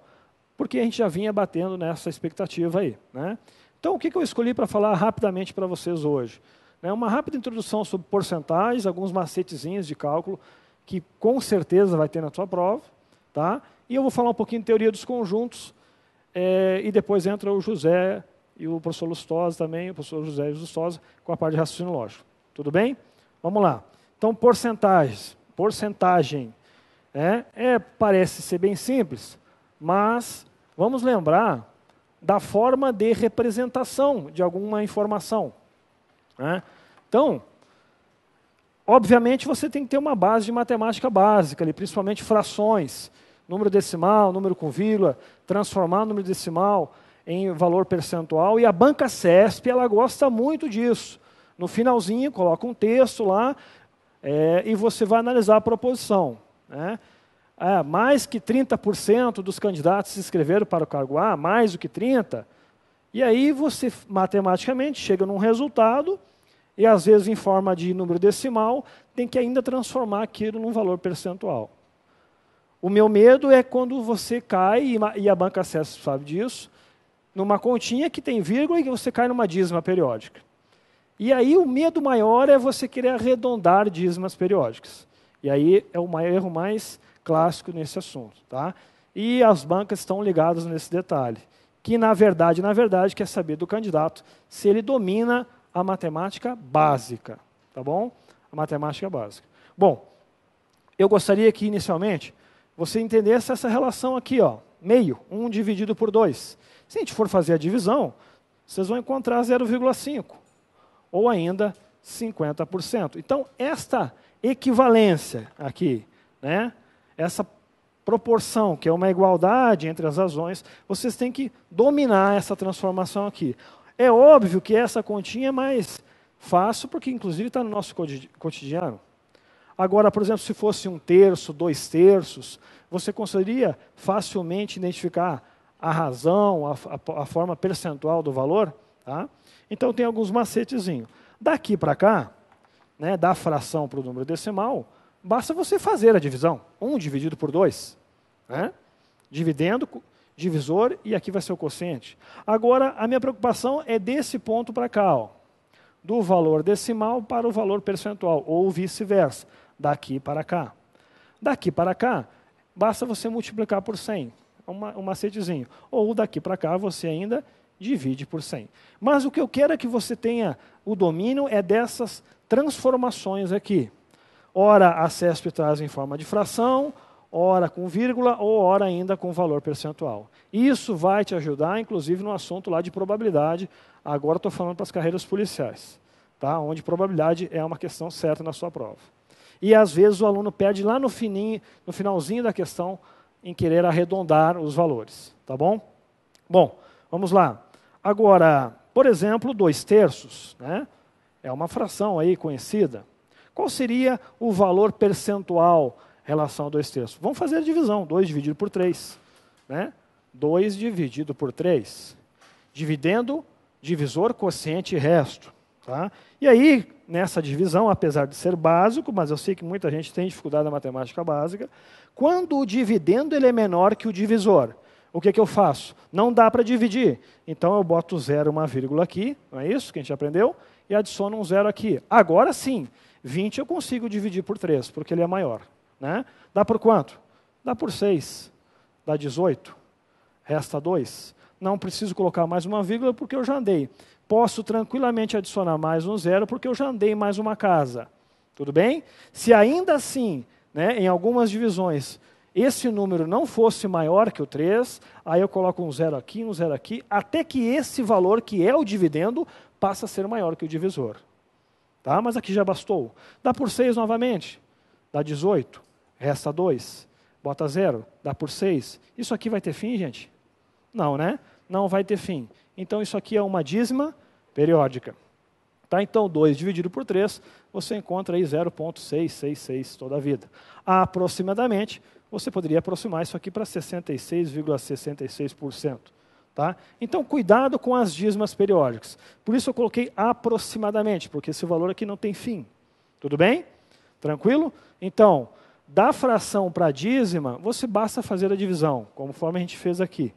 Speaker 6: porque a gente já vinha batendo nessa expectativa aí. Né? Então, o que, que eu escolhi para falar rapidamente para vocês hoje? Né, uma rápida introdução sobre porcentagens, alguns macetezinhos de cálculo que com certeza vai ter na sua prova, tá? E eu vou falar um pouquinho de teoria dos conjuntos, é, e depois entra o José e o professor Lustosa também, o professor José Lustosa, com a parte de raciocínio lógico. Tudo bem? Vamos lá. Então, porcentagens. Porcentagem. É, é, parece ser bem simples, mas vamos lembrar da forma de representação de alguma informação. Né? Então, obviamente você tem que ter uma base de matemática básica, ali, principalmente frações número decimal, número com vírgula, transformar número decimal em valor percentual. E a banca CESP, ela gosta muito disso. No finalzinho, coloca um texto lá é, e você vai analisar a proposição. Né? É, mais que 30% dos candidatos se inscreveram para o cargo A, mais do que 30%. E aí você, matematicamente, chega num resultado e, às vezes, em forma de número decimal, tem que ainda transformar aquilo num valor percentual. O meu medo é quando você cai, e a banca acesso sabe disso, numa continha que tem vírgula e que você cai numa dízima periódica. E aí o medo maior é você querer arredondar dízimas periódicas. E aí é o erro mais clássico nesse assunto. Tá? E as bancas estão ligadas nesse detalhe. Que, na verdade, na verdade, quer saber do candidato se ele domina a matemática básica. Tá bom? A matemática básica. Bom, eu gostaria que, inicialmente, você entendesse essa relação aqui, ó, meio, 1 um dividido por 2. Se a gente for fazer a divisão, vocês vão encontrar 0,5, ou ainda 50%. Então, esta equivalência aqui, né, essa proporção, que é uma igualdade entre as razões, vocês têm que dominar essa transformação aqui. É óbvio que essa continha é mais fácil, porque inclusive está no nosso cotidiano. Agora, por exemplo, se fosse um terço, dois terços, você conseguiria facilmente identificar a razão, a, a, a forma percentual do valor? Tá? Então, tem alguns macetezinhos. Daqui para cá, né, da fração para o número decimal, basta você fazer a divisão. 1 um dividido por 2. Né? Dividendo, divisor, e aqui vai ser o quociente. Agora, a minha preocupação é desse ponto para cá, ó, do valor decimal para o valor percentual, ou vice-versa daqui para cá. Daqui para cá, basta você multiplicar por 100, é um macetezinho. Ou daqui para cá, você ainda divide por 100. Mas o que eu quero é que você tenha o domínio é dessas transformações aqui. Ora, acesso e traz em forma de fração, ora com vírgula, ou ora ainda com valor percentual. Isso vai te ajudar, inclusive, no assunto lá de probabilidade. Agora estou falando para as carreiras policiais, tá? onde probabilidade é uma questão certa na sua prova. E às vezes o aluno pede lá no, fininho, no finalzinho da questão em querer arredondar os valores, tá bom? Bom, vamos lá. Agora, por exemplo, dois terços, né? É uma fração aí conhecida. Qual seria o valor percentual em relação a dois terços? Vamos fazer a divisão, 2 dividido por 3. Né? 2 dividido por 3. Dividendo, divisor, quociente e resto. Tá? E aí, nessa divisão, apesar de ser básico, mas eu sei que muita gente tem dificuldade na matemática básica, quando o dividendo ele é menor que o divisor, o que, é que eu faço? Não dá para dividir. Então eu boto zero, uma vírgula aqui, não é isso que a gente aprendeu? E adiciono um zero aqui. Agora sim, 20 eu consigo dividir por 3, porque ele é maior. Né? Dá por quanto? Dá por 6. Dá 18. Resta 2. Não preciso colocar mais uma vírgula, porque eu já andei posso tranquilamente adicionar mais um zero, porque eu já andei mais uma casa. Tudo bem? Se ainda assim, né, em algumas divisões, esse número não fosse maior que o 3, aí eu coloco um zero aqui, um zero aqui, até que esse valor, que é o dividendo, passa a ser maior que o divisor. Tá? Mas aqui já bastou. Dá por 6 novamente, dá 18, resta 2, bota 0, dá por 6. Isso aqui vai ter fim, gente? Não, né? Não vai ter fim. Então isso aqui é uma dízima periódica. Tá? Então 2 dividido por 3, você encontra aí 0,666 toda a vida. Aproximadamente, você poderia aproximar isso aqui para 66,66%. ,66%. Tá? Então, cuidado com as dízimas periódicas. Por isso eu coloquei aproximadamente, porque esse valor aqui não tem fim. Tudo bem? Tranquilo? Então, da fração para a dízima, você basta fazer a divisão, conforme a gente fez aqui.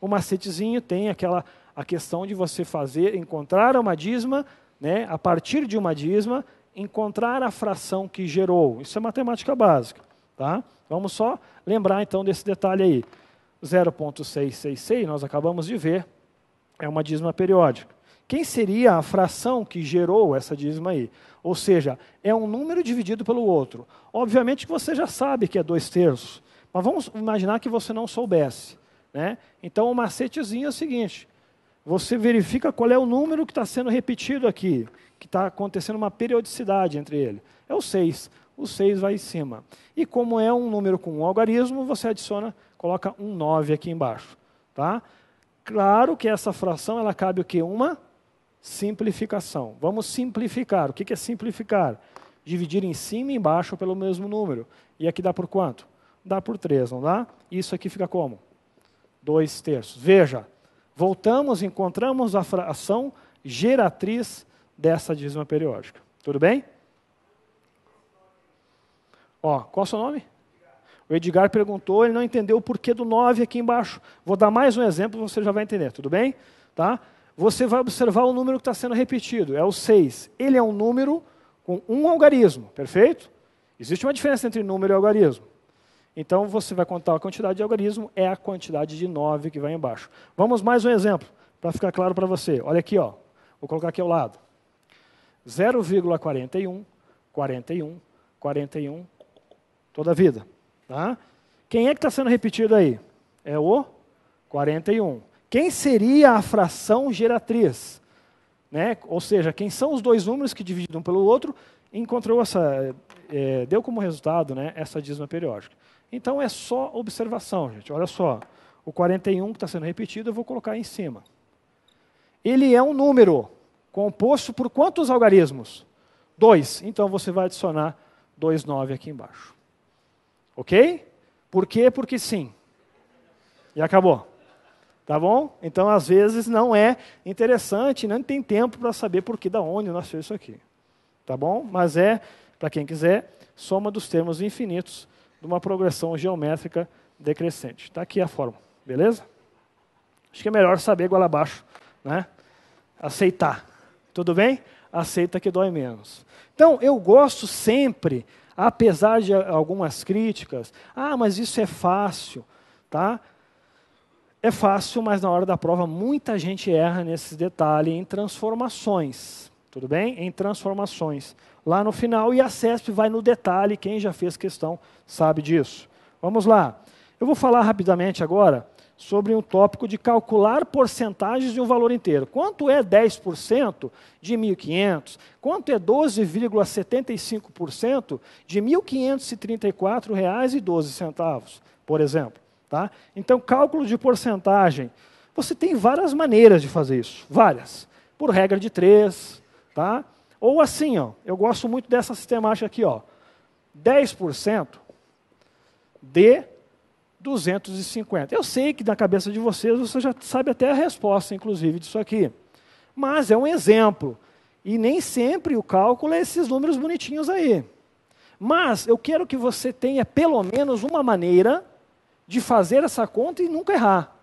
Speaker 6: O macetezinho tem aquela a questão de você fazer, encontrar uma dízima, né, a partir de uma dízima, encontrar a fração que gerou. Isso é matemática básica. Tá? Vamos só lembrar então desse detalhe aí. 0,666, nós acabamos de ver, é uma dízima periódica. Quem seria a fração que gerou essa dízima aí? Ou seja, é um número dividido pelo outro. Obviamente que você já sabe que é dois terços, mas vamos imaginar que você não soubesse. Né? Então, o macetezinho é o seguinte: você verifica qual é o número que está sendo repetido aqui, que está acontecendo uma periodicidade entre ele. É o 6. O 6 vai em cima. E como é um número com um algarismo, você adiciona, coloca um 9 aqui embaixo. Tá? Claro que essa fração ela cabe o que? Uma simplificação. Vamos simplificar. O que é simplificar? Dividir em cima e embaixo pelo mesmo número. E aqui dá por quanto? Dá por 3, não dá? Isso aqui fica como? 2 terços. Veja, voltamos, encontramos a fração geratriz dessa dízima periódica. Tudo bem? Ó, qual é o seu nome? O Edgar perguntou, ele não entendeu o porquê do 9 aqui embaixo. Vou dar mais um exemplo, você já vai entender, tudo bem? Tá? Você vai observar o número que está sendo repetido, é o 6. Ele é um número com um algarismo, perfeito? Existe uma diferença entre número e algarismo. Então você vai contar a quantidade de algarismo, é a quantidade de 9 que vai embaixo. Vamos mais um exemplo, para ficar claro para você. Olha aqui, ó. vou colocar aqui ao lado. 0,41, 41, 41, toda a vida. Tá? Quem é que está sendo repetido aí? É o 41. Quem seria a fração geratriz? Né? Ou seja, quem são os dois números que dividem um pelo outro encontrou essa, é, deu como resultado né, essa dízima periódica. Então é só observação, gente. Olha só, o 41 que está sendo repetido eu vou colocar em cima. Ele é um número composto por quantos algarismos? Dois. Então você vai adicionar 2,9 aqui embaixo. Ok? Por quê? Porque sim. E acabou. Tá bom? Então, às vezes, não é interessante, não tem tempo para saber por que, da onde nasceu isso aqui tá bom? Mas é, para quem quiser, soma dos termos infinitos de uma progressão geométrica decrescente. Está aqui a fórmula, beleza? Acho que é melhor saber igual abaixo, né? Aceitar. Tudo bem? Aceita que dói menos. Então, eu gosto sempre, apesar de algumas críticas, ah, mas isso é fácil, tá? É fácil, mas na hora da prova muita gente erra nesse detalhe em transformações tudo bem? Em transformações. Lá no final, e a CESP vai no detalhe, quem já fez questão sabe disso. Vamos lá. Eu vou falar rapidamente agora sobre um tópico de calcular porcentagens de um valor inteiro. Quanto é 10% de 1.500? Quanto é 12,75% de R$ 1.534,12, por exemplo? Tá? Então, cálculo de porcentagem. Você tem várias maneiras de fazer isso, várias. Por regra de três, Tá? Ou assim, ó, eu gosto muito dessa sistemática aqui, ó, 10% de 250. Eu sei que na cabeça de vocês você já sabe até a resposta, inclusive, disso aqui. Mas é um exemplo. E nem sempre o cálculo é esses números bonitinhos aí. Mas eu quero que você tenha pelo menos uma maneira de fazer essa conta e nunca errar.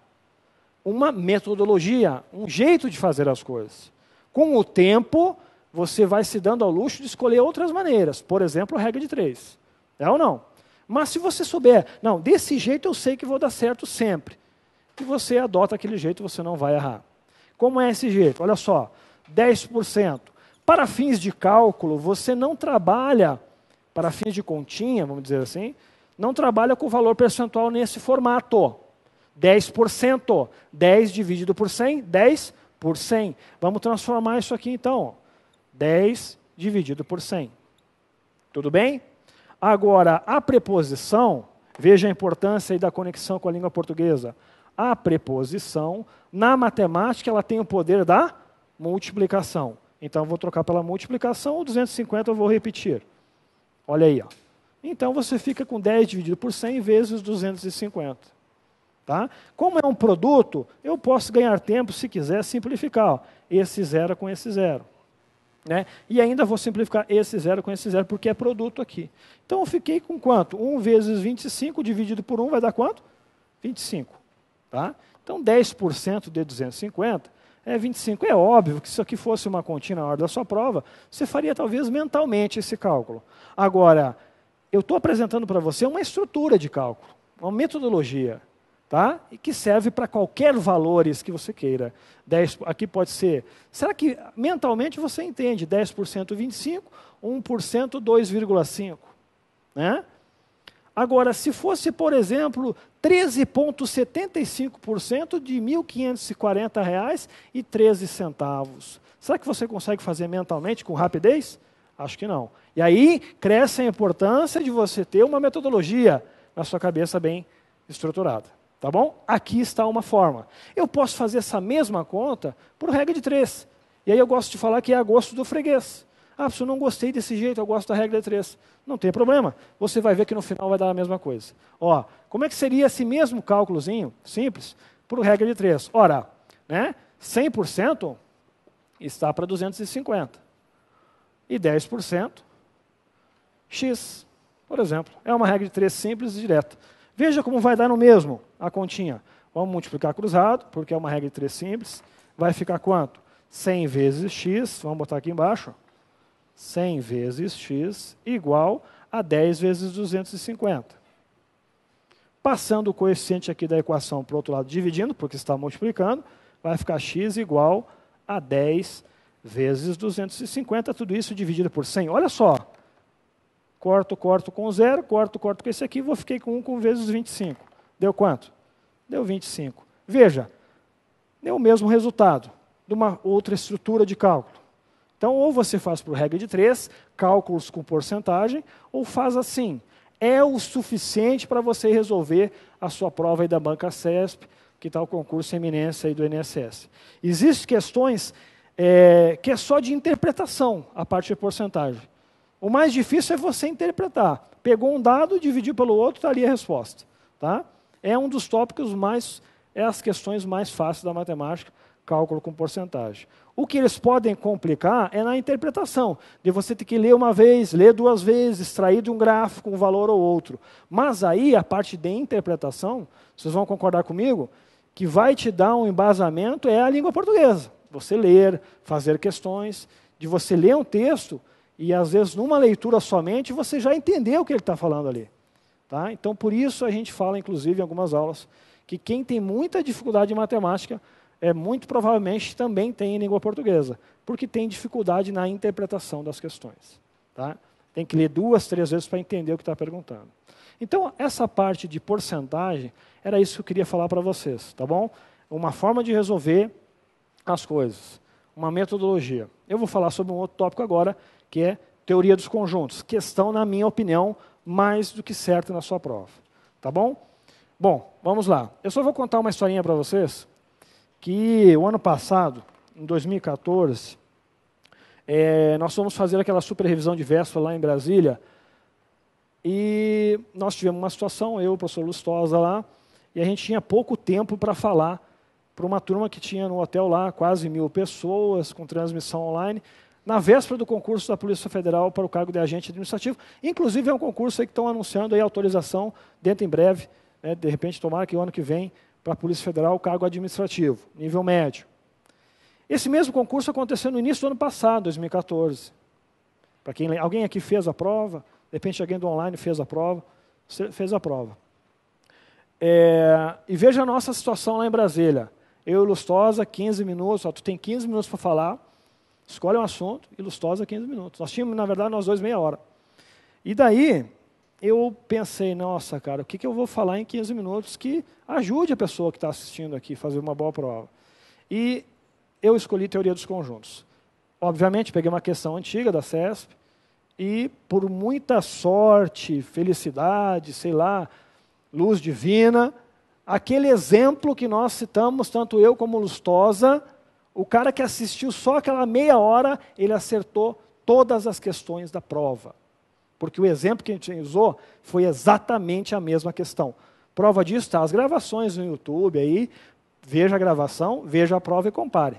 Speaker 6: Uma metodologia, um jeito de fazer as coisas. Com o tempo, você vai se dando ao luxo de escolher outras maneiras, por exemplo, a regra de três. É ou não? Mas se você souber, não, desse jeito eu sei que vou dar certo sempre, e você adota aquele jeito, você não vai errar. Como é esse jeito? Olha só, 10%. Para fins de cálculo, você não trabalha, para fins de continha, vamos dizer assim, não trabalha com valor percentual nesse formato. 10%. 10 dividido por 100, 10% por 100. Vamos transformar isso aqui então. 10 dividido por 100. Tudo bem? Agora, a preposição, veja a importância da conexão com a língua portuguesa. A preposição, na matemática, ela tem o poder da multiplicação. Então, eu vou trocar pela multiplicação, o 250 eu vou repetir. Olha aí. Ó. Então, você fica com 10 dividido por 100 vezes 250. Tá? Como é um produto, eu posso ganhar tempo se quiser simplificar. Ó, esse zero com esse zero. Né? E ainda vou simplificar esse zero com esse zero, porque é produto aqui. Então eu fiquei com quanto? 1 vezes 25 dividido por 1 vai dar quanto? 25. Tá? Então 10% de 250 é 25. É óbvio que se isso aqui fosse uma contínua na hora da sua prova, você faria talvez mentalmente esse cálculo. Agora, eu estou apresentando para você uma estrutura de cálculo, uma metodologia tá? E que serve para qualquer valores que você queira. 10, aqui pode ser. Será que mentalmente você entende 10% 25, 1% 2,5, né? Agora, se fosse, por exemplo, 13,75% de R$ 1.540,13. e centavos, será que você consegue fazer mentalmente com rapidez? Acho que não. E aí cresce a importância de você ter uma metodologia na sua cabeça bem estruturada. Tá bom? Aqui está uma forma. Eu posso fazer essa mesma conta por regra de três. E aí eu gosto de falar que é a gosto do freguês. Ah, se eu não gostei desse jeito, eu gosto da regra de três. Não tem problema. Você vai ver que no final vai dar a mesma coisa. Ó, como é que seria esse mesmo cálculozinho, simples, por regra de três? Ora, né, 100% está para 250. E 10%, x, por exemplo. É uma regra de três simples e direta. Veja como vai dar no mesmo a continha. Vamos multiplicar cruzado, porque é uma regra de três simples. Vai ficar quanto? 100 vezes x, vamos botar aqui embaixo. 100 vezes x igual a 10 vezes 250. Passando o coeficiente aqui da equação para o outro lado, dividindo, porque está multiplicando, vai ficar x igual a 10 vezes 250, tudo isso dividido por 100. Olha só, Corto, corto com zero, corto, corto com esse aqui, vou fiquei com 1 com vezes 25. Deu quanto? Deu 25. Veja, deu o mesmo resultado de uma outra estrutura de cálculo. Então, ou você faz por regra de 3, cálculos com porcentagem, ou faz assim. É o suficiente para você resolver a sua prova aí da banca CESP, que está o concurso eminência aí do INSS. Existem questões é, que é só de interpretação, a parte de porcentagem. O mais difícil é você interpretar. Pegou um dado, dividiu pelo outro, está ali a resposta. Tá? É um dos tópicos mais, é as questões mais fáceis da matemática, cálculo com porcentagem. O que eles podem complicar é na interpretação, de você ter que ler uma vez, ler duas vezes, extrair de um gráfico um valor ou outro. Mas aí a parte de interpretação, vocês vão concordar comigo, que vai te dar um embasamento é a língua portuguesa. Você ler, fazer questões, de você ler um texto e às vezes, numa leitura somente, você já entendeu o que ele está falando ali. Tá? Então, por isso a gente fala, inclusive, em algumas aulas, que quem tem muita dificuldade em matemática é muito provavelmente também tem em língua portuguesa, porque tem dificuldade na interpretação das questões. Tá? Tem que ler duas, três vezes para entender o que está perguntando. Então, essa parte de porcentagem era isso que eu queria falar para vocês, tá bom? Uma forma de resolver as coisas, uma metodologia. Eu vou falar sobre um outro tópico agora, que é teoria dos conjuntos. Questão, na minha opinião, mais do que certa na sua prova. Tá bom? Bom, vamos lá. Eu só vou contar uma historinha para vocês, que o ano passado, em 2014, é, nós fomos fazer aquela super revisão de verso lá em Brasília, e nós tivemos uma situação, eu, o professor Lustosa lá, e a gente tinha pouco tempo para falar para uma turma que tinha no hotel lá quase mil pessoas, com transmissão online, na véspera do concurso da Polícia Federal para o cargo de agente administrativo. Inclusive, é um concurso aí que estão anunciando aí autorização dentro em breve, né, de repente, tomara que o ano que vem, para a Polícia Federal, o cargo administrativo, nível médio. Esse mesmo concurso aconteceu no início do ano passado, 2014. Para quem alguém aqui fez a prova, de repente alguém do online fez a prova, fez a prova. É, e veja a nossa situação lá em Brasília. Eu e Lustosa, 15 minutos, ó, tu tem 15 minutos para falar, Escolhe um assunto e Lustosa 15 minutos. Nós tínhamos, na verdade, nós dois meia hora. E daí, eu pensei, nossa, cara, o que, que eu vou falar em 15 minutos que ajude a pessoa que está assistindo aqui a fazer uma boa prova? E eu escolhi teoria dos conjuntos. Obviamente, peguei uma questão antiga da CESP e, por muita sorte, felicidade, sei lá, luz divina, aquele exemplo que nós citamos, tanto eu como Lustosa, o cara que assistiu só aquela meia hora, ele acertou todas as questões da prova. Porque o exemplo que a gente usou foi exatamente a mesma questão. Prova disso está as gravações no YouTube aí, veja a gravação, veja a prova e compare.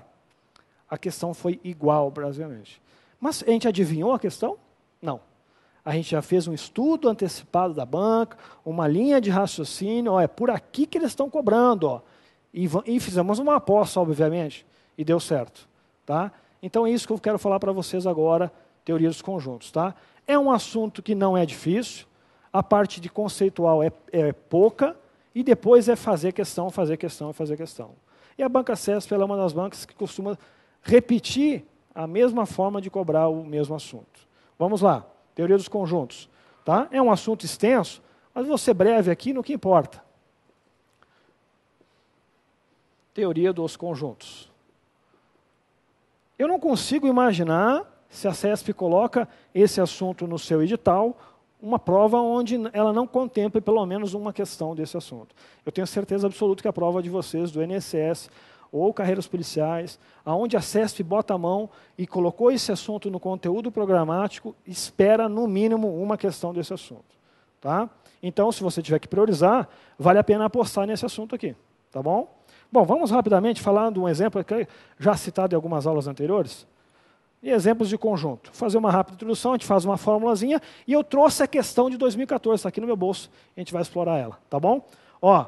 Speaker 6: A questão foi igual, basicamente. Mas a gente adivinhou a questão? Não. A gente já fez um estudo antecipado da banca, uma linha de raciocínio, ó, é por aqui que eles estão cobrando. Ó. E, e fizemos uma aposta, obviamente e deu certo, tá? Então é isso que eu quero falar para vocês agora, teoria dos conjuntos, tá? É um assunto que não é difícil, a parte de conceitual é, é pouca, e depois é fazer questão, fazer questão, fazer questão. E a Banca CESP é uma das bancas que costuma repetir a mesma forma de cobrar o mesmo assunto. Vamos lá, teoria dos conjuntos. Tá? É um assunto extenso, mas vou ser breve aqui no que importa. Teoria dos conjuntos. Eu não consigo imaginar se a CESP coloca esse assunto no seu edital, uma prova onde ela não contemple pelo menos uma questão desse assunto. Eu tenho certeza absoluta que a prova de vocês, do NSS, ou carreiras policiais, aonde a CESP bota a mão e colocou esse assunto no conteúdo programático, espera no mínimo uma questão desse assunto, tá? Então, se você tiver que priorizar, vale a pena apostar nesse assunto aqui, tá bom? Bom, vamos rapidamente falar de um exemplo que já citado em algumas aulas anteriores. E exemplos de conjunto. Fazer uma rápida introdução, a gente faz uma formulazinha e eu trouxe a questão de 2014, está aqui no meu bolso, a gente vai explorar ela, tá bom? Ó,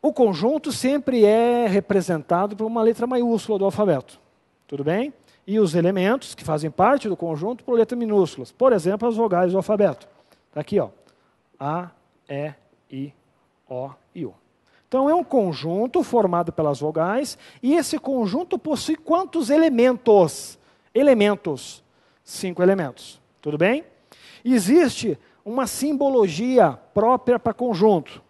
Speaker 6: o conjunto sempre é representado por uma letra maiúscula do alfabeto, tudo bem? E os elementos que fazem parte do conjunto por letras minúsculas, por exemplo, as vogais do alfabeto. Está aqui, ó, A, E, I, O, então é um conjunto formado pelas vogais e esse conjunto possui quantos elementos? Elementos. Cinco elementos. Tudo bem? Existe uma simbologia própria para conjunto.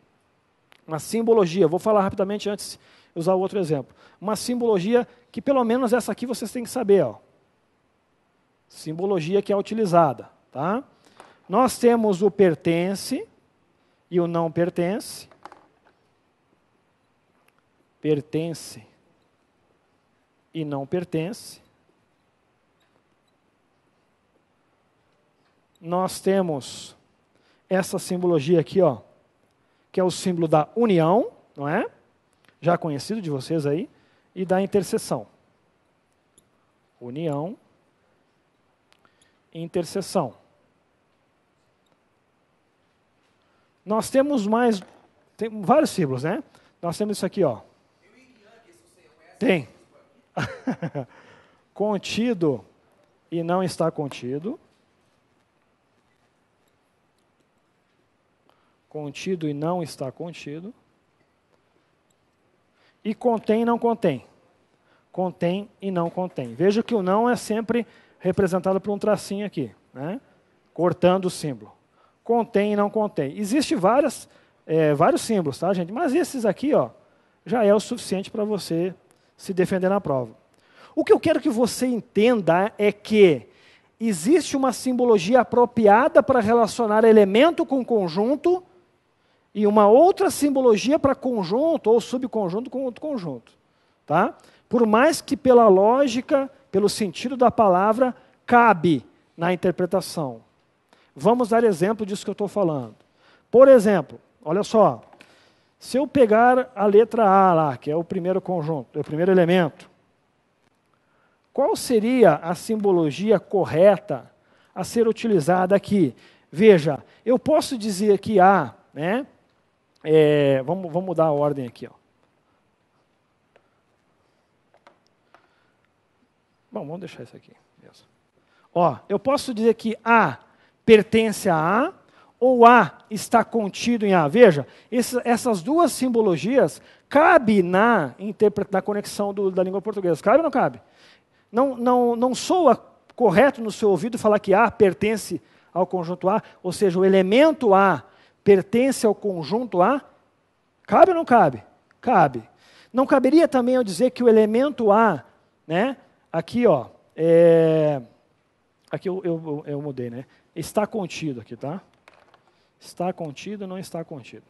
Speaker 6: Uma simbologia, vou falar rapidamente antes de usar outro exemplo. Uma simbologia que pelo menos essa aqui vocês têm que saber. Ó. Simbologia que é utilizada. Tá? Nós temos o pertence e o não pertence pertence e não pertence. Nós temos essa simbologia aqui, ó, que é o símbolo da união, não é? Já conhecido de vocês aí, e da intercessão. União, intercessão. Nós temos mais, tem vários símbolos, né? Nós temos isso aqui, ó. Tem. *laughs* contido e não está contido. Contido e não está contido. E contém e não contém. Contém e não contém. Veja que o não é sempre representado por um tracinho aqui, né? cortando o símbolo. Contém e não contém. Existem várias, é, vários símbolos, tá, gente? Mas esses aqui, ó, já é o suficiente para você se defender na prova. O que eu quero que você entenda é que existe uma simbologia apropriada para relacionar elemento com conjunto e uma outra simbologia para conjunto ou subconjunto com outro conjunto, tá? Por mais que pela lógica, pelo sentido da palavra, cabe na interpretação. Vamos dar exemplo disso que eu estou falando. Por exemplo, olha só, se eu pegar a letra A lá, que é o primeiro conjunto, é o primeiro elemento, qual seria a simbologia correta a ser utilizada aqui? Veja, eu posso dizer que A, né? É, vamos, vamos mudar a ordem aqui. Ó. Bom, vamos deixar isso aqui. Ó, eu posso dizer que A pertence a A, ou A está contido em A. Veja, essas duas simbologias cabe na, na conexão do, da língua portuguesa. Cabe ou não cabe? Não, não, não soa correto no seu ouvido falar que A pertence ao conjunto A, ou seja, o elemento A pertence ao conjunto A? Cabe ou não cabe? Cabe. Não caberia também eu dizer que o elemento A, né, aqui, ó, é, aqui eu, eu, eu mudei, né? Está contido aqui, tá? Está contido, não está contido.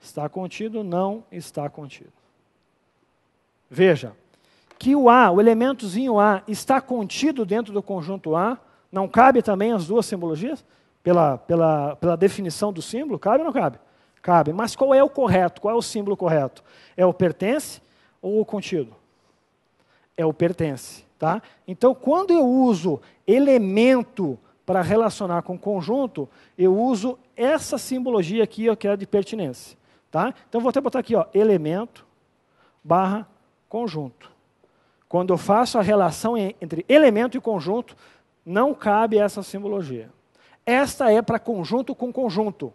Speaker 6: Está contido, não está contido. Veja, que o A, o elementozinho A, está contido dentro do conjunto A, não cabe também as duas simbologias? Pela, pela, pela definição do símbolo, cabe ou não cabe? Cabe. Mas qual é o correto? Qual é o símbolo correto? É o pertence ou o contido? É o pertence. Tá? Então, quando eu uso elemento para relacionar com conjunto, eu uso essa simbologia aqui, ó, que é a de pertinência. Tá? Então, vou até botar aqui, ó, elemento barra conjunto. Quando eu faço a relação entre elemento e conjunto, não cabe essa simbologia. Esta é para conjunto com conjunto.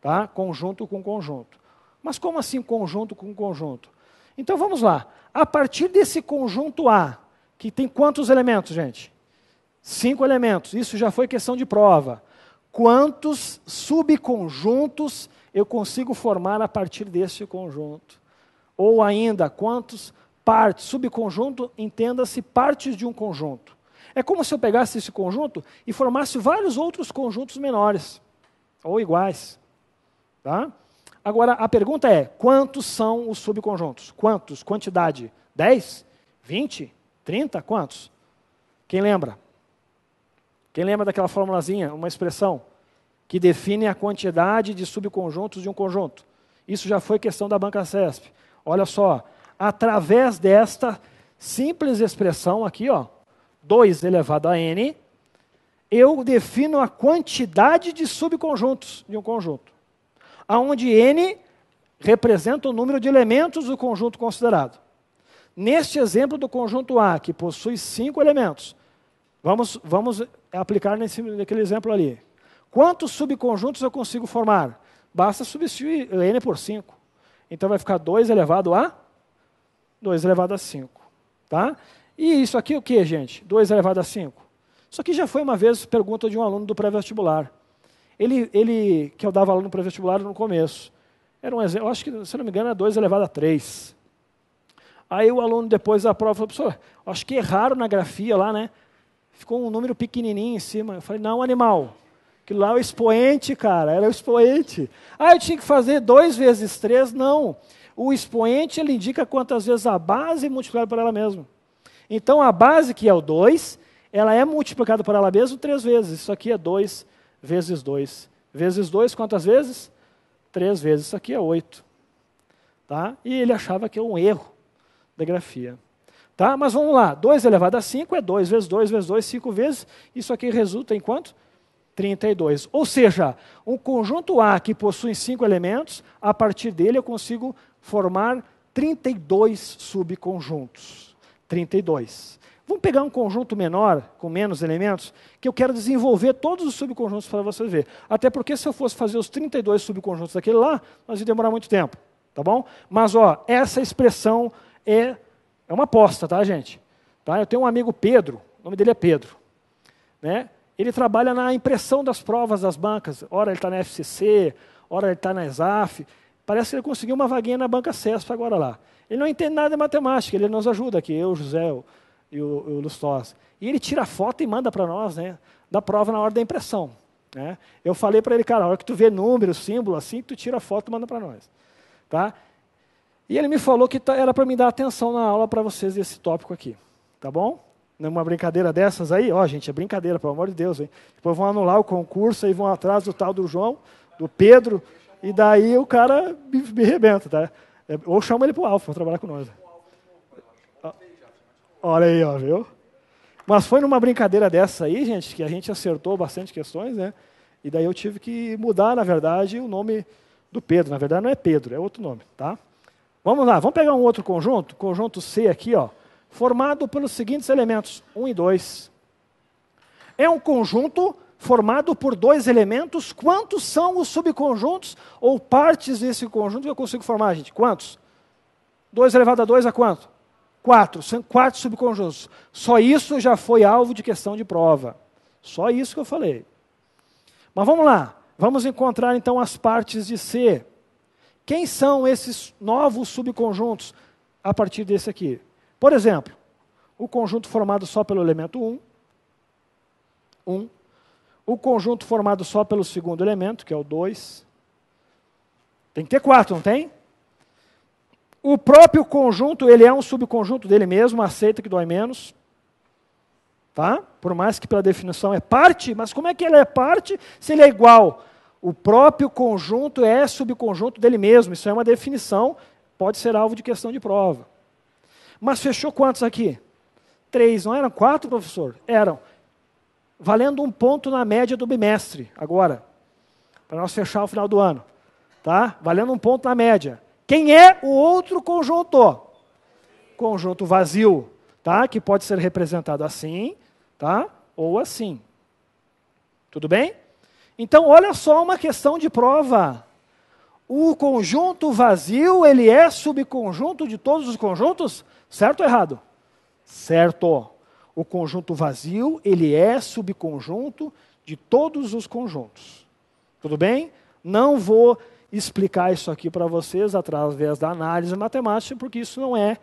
Speaker 6: Tá? Conjunto com conjunto. Mas como assim conjunto com conjunto? Então vamos lá. A partir desse conjunto A, que tem quantos elementos, gente? Cinco elementos, isso já foi questão de prova. Quantos subconjuntos eu consigo formar a partir desse conjunto? Ou ainda, quantos partes? Subconjunto, entenda-se partes de um conjunto. É como se eu pegasse esse conjunto e formasse vários outros conjuntos menores, ou iguais. Tá? Agora, a pergunta é: quantos são os subconjuntos? Quantos? Quantidade? 10? 20? 30? Quantos? Quem lembra? Quem lembra daquela formulazinha, uma expressão que define a quantidade de subconjuntos de um conjunto? Isso já foi questão da banca CESP. Olha só, através desta simples expressão aqui, ó, 2 elevado a n, eu defino a quantidade de subconjuntos de um conjunto, aonde n representa o número de elementos do conjunto considerado. Neste exemplo do conjunto A, que possui cinco elementos, vamos, vamos é aplicar nesse, naquele exemplo ali. Quantos subconjuntos eu consigo formar? Basta substituir n por 5. Então vai ficar 2 elevado a 2 elevado a 5. Tá? E isso aqui o que, gente? 2 elevado a 5. Isso aqui já foi uma vez pergunta de um aluno do pré-vestibular. Ele, ele, que eu dava aula no pré-vestibular no começo. Era um exemplo, eu acho que, se não me engano, era é 2 elevado a 3. Aí o aluno, depois da prova, falou, professor, acho que erraram na grafia lá, né? Ficou um número pequenininho em cima. Eu falei, não, animal. Aquilo lá é o expoente, cara, era é o expoente. Ah, eu tinha que fazer dois vezes três? Não. O expoente, ele indica quantas vezes a base é multiplicada por ela mesma. Então, a base, que é o 2, ela é multiplicada por ela mesma três vezes. Isso aqui é 2 vezes 2. Vezes 2, quantas vezes? Três vezes. Isso aqui é 8. Tá? E ele achava que é um erro da grafia. Tá? Mas vamos lá, 2 elevado a 5 é 2 vezes 2 vezes 2, 5 vezes. Isso aqui resulta em quanto? 32. Ou seja, um conjunto A que possui 5 elementos, a partir dele eu consigo formar 32 subconjuntos. 32. Vamos pegar um conjunto menor, com menos elementos, que eu quero desenvolver todos os subconjuntos para vocês verem. Até porque se eu fosse fazer os 32 subconjuntos daquele lá, nós ia demorar muito tempo, tá bom? Mas, ó, essa expressão é é uma aposta, tá, gente? Tá? Eu tenho um amigo Pedro, o nome dele é Pedro. Né? Ele trabalha na impressão das provas das bancas. Ora ele está na FCC, ora ele está na ESAF. Parece que ele conseguiu uma vaguinha na banca CESP agora lá. Ele não entende nada de matemática, ele nos ajuda aqui, eu, José eu, e o, o Lustosa. E ele tira a foto e manda para nós, né? Da prova na hora da impressão. Né? Eu falei para ele, cara, a hora que tu vê número, símbolo, assim, tu tira a foto e manda para nós. Tá? E ele me falou que tá, era para me dar atenção na aula para vocês desse tópico aqui. Tá bom? Numa brincadeira dessas aí, ó, gente, é brincadeira, pelo amor de Deus, hein? Depois vão anular o concurso e vão atrás do tal do João, do Pedro, e daí o cara me, me rebenta, tá? É, ou chama ele para o Alfa, para trabalhar com nós. Olha aí, ó, viu? Mas foi numa brincadeira dessa aí, gente, que a gente acertou bastante questões, né? E daí eu tive que mudar, na verdade, o nome do Pedro. Na verdade, não é Pedro, é outro nome, tá? Vamos lá, vamos pegar um outro conjunto, conjunto C aqui, ó, formado pelos seguintes elementos, 1 um e 2. É um conjunto formado por dois elementos, quantos são os subconjuntos ou partes desse conjunto que eu consigo formar, gente? Quantos? 2 elevado a 2 a é quanto? 4, são quatro subconjuntos. Só isso já foi alvo de questão de prova. Só isso que eu falei. Mas vamos lá, vamos encontrar então as partes de C. Quem são esses novos subconjuntos a partir desse aqui? Por exemplo, o conjunto formado só pelo elemento 1, 1. O conjunto formado só pelo segundo elemento, que é o 2. Tem que ter 4, não tem? O próprio conjunto, ele é um subconjunto dele mesmo, aceita que dói menos. Tá? Por mais que pela definição é parte, mas como é que ele é parte se ele é igual o próprio conjunto é subconjunto dele mesmo. Isso é uma definição, pode ser alvo de questão de prova. Mas fechou quantos aqui? Três, não eram? Quatro, professor? Eram. Valendo um ponto na média do bimestre, agora. Para nós fechar o final do ano. Tá? Valendo um ponto na média. Quem é o outro conjunto? Conjunto vazio, tá? Que pode ser representado assim, tá? Ou assim. Tudo bem? Então, olha só uma questão de prova. O conjunto vazio, ele é subconjunto de todos os conjuntos? Certo ou errado? Certo. O conjunto vazio, ele é subconjunto de todos os conjuntos. Tudo bem? Não vou explicar isso aqui para vocês através da análise matemática, porque isso não é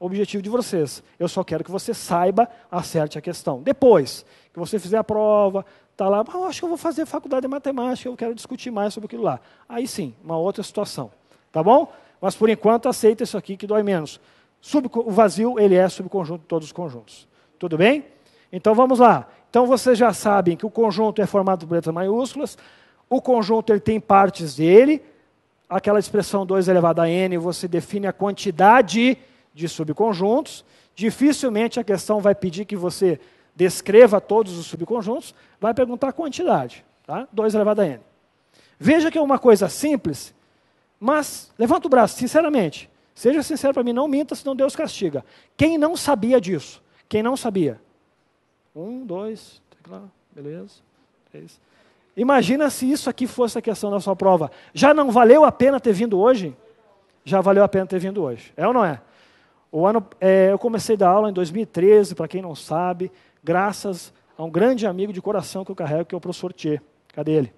Speaker 6: objetivo de vocês. Eu só quero que você saiba, acerte a questão. Depois que você fizer a prova, Está lá, ah, acho que eu vou fazer faculdade de matemática, eu quero discutir mais sobre aquilo lá. Aí sim, uma outra situação. Tá bom? Mas por enquanto aceita isso aqui que dói menos. Sub, o vazio, ele é subconjunto de todos os conjuntos. Tudo bem? Então vamos lá. Então vocês já sabem que o conjunto é formado por letras maiúsculas, o conjunto ele tem partes dele, aquela expressão 2 elevado a n, você define a quantidade de subconjuntos. Dificilmente a questão vai pedir que você descreva todos os subconjuntos, vai perguntar a quantidade, tá? 2 elevado a n. Veja que é uma coisa simples, mas levanta o braço, sinceramente. Seja sincero para mim, não minta, senão Deus castiga. Quem não sabia disso? Quem não sabia? Um, dois, claro beleza, três. Imagina se isso aqui fosse a questão da sua prova. Já não valeu a pena ter vindo hoje? Já valeu a pena ter vindo hoje. É ou não é? O ano, é, eu comecei a dar aula em 2013, para quem não sabe, graças a um grande amigo de coração que eu carrego, que é o professor Thier. Cadê ele?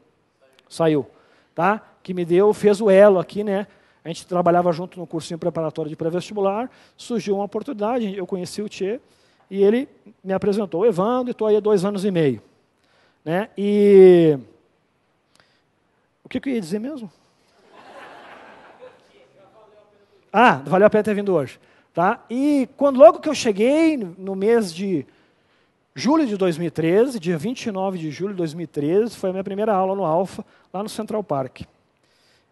Speaker 6: Saiu. Tá? Que me deu, fez o elo aqui, né? A gente trabalhava junto no cursinho preparatório de pré-vestibular, surgiu uma oportunidade, eu conheci o Thier, e ele me apresentou o Evandro, e estou aí há dois anos e meio. Né? E... O que, que eu ia dizer mesmo? Ah, valeu a pena ter vindo hoje. Tá? E quando logo que eu cheguei, no mês de Julho de 2013, dia 29 de julho de 2013, foi a minha primeira aula no Alfa, lá no Central Park.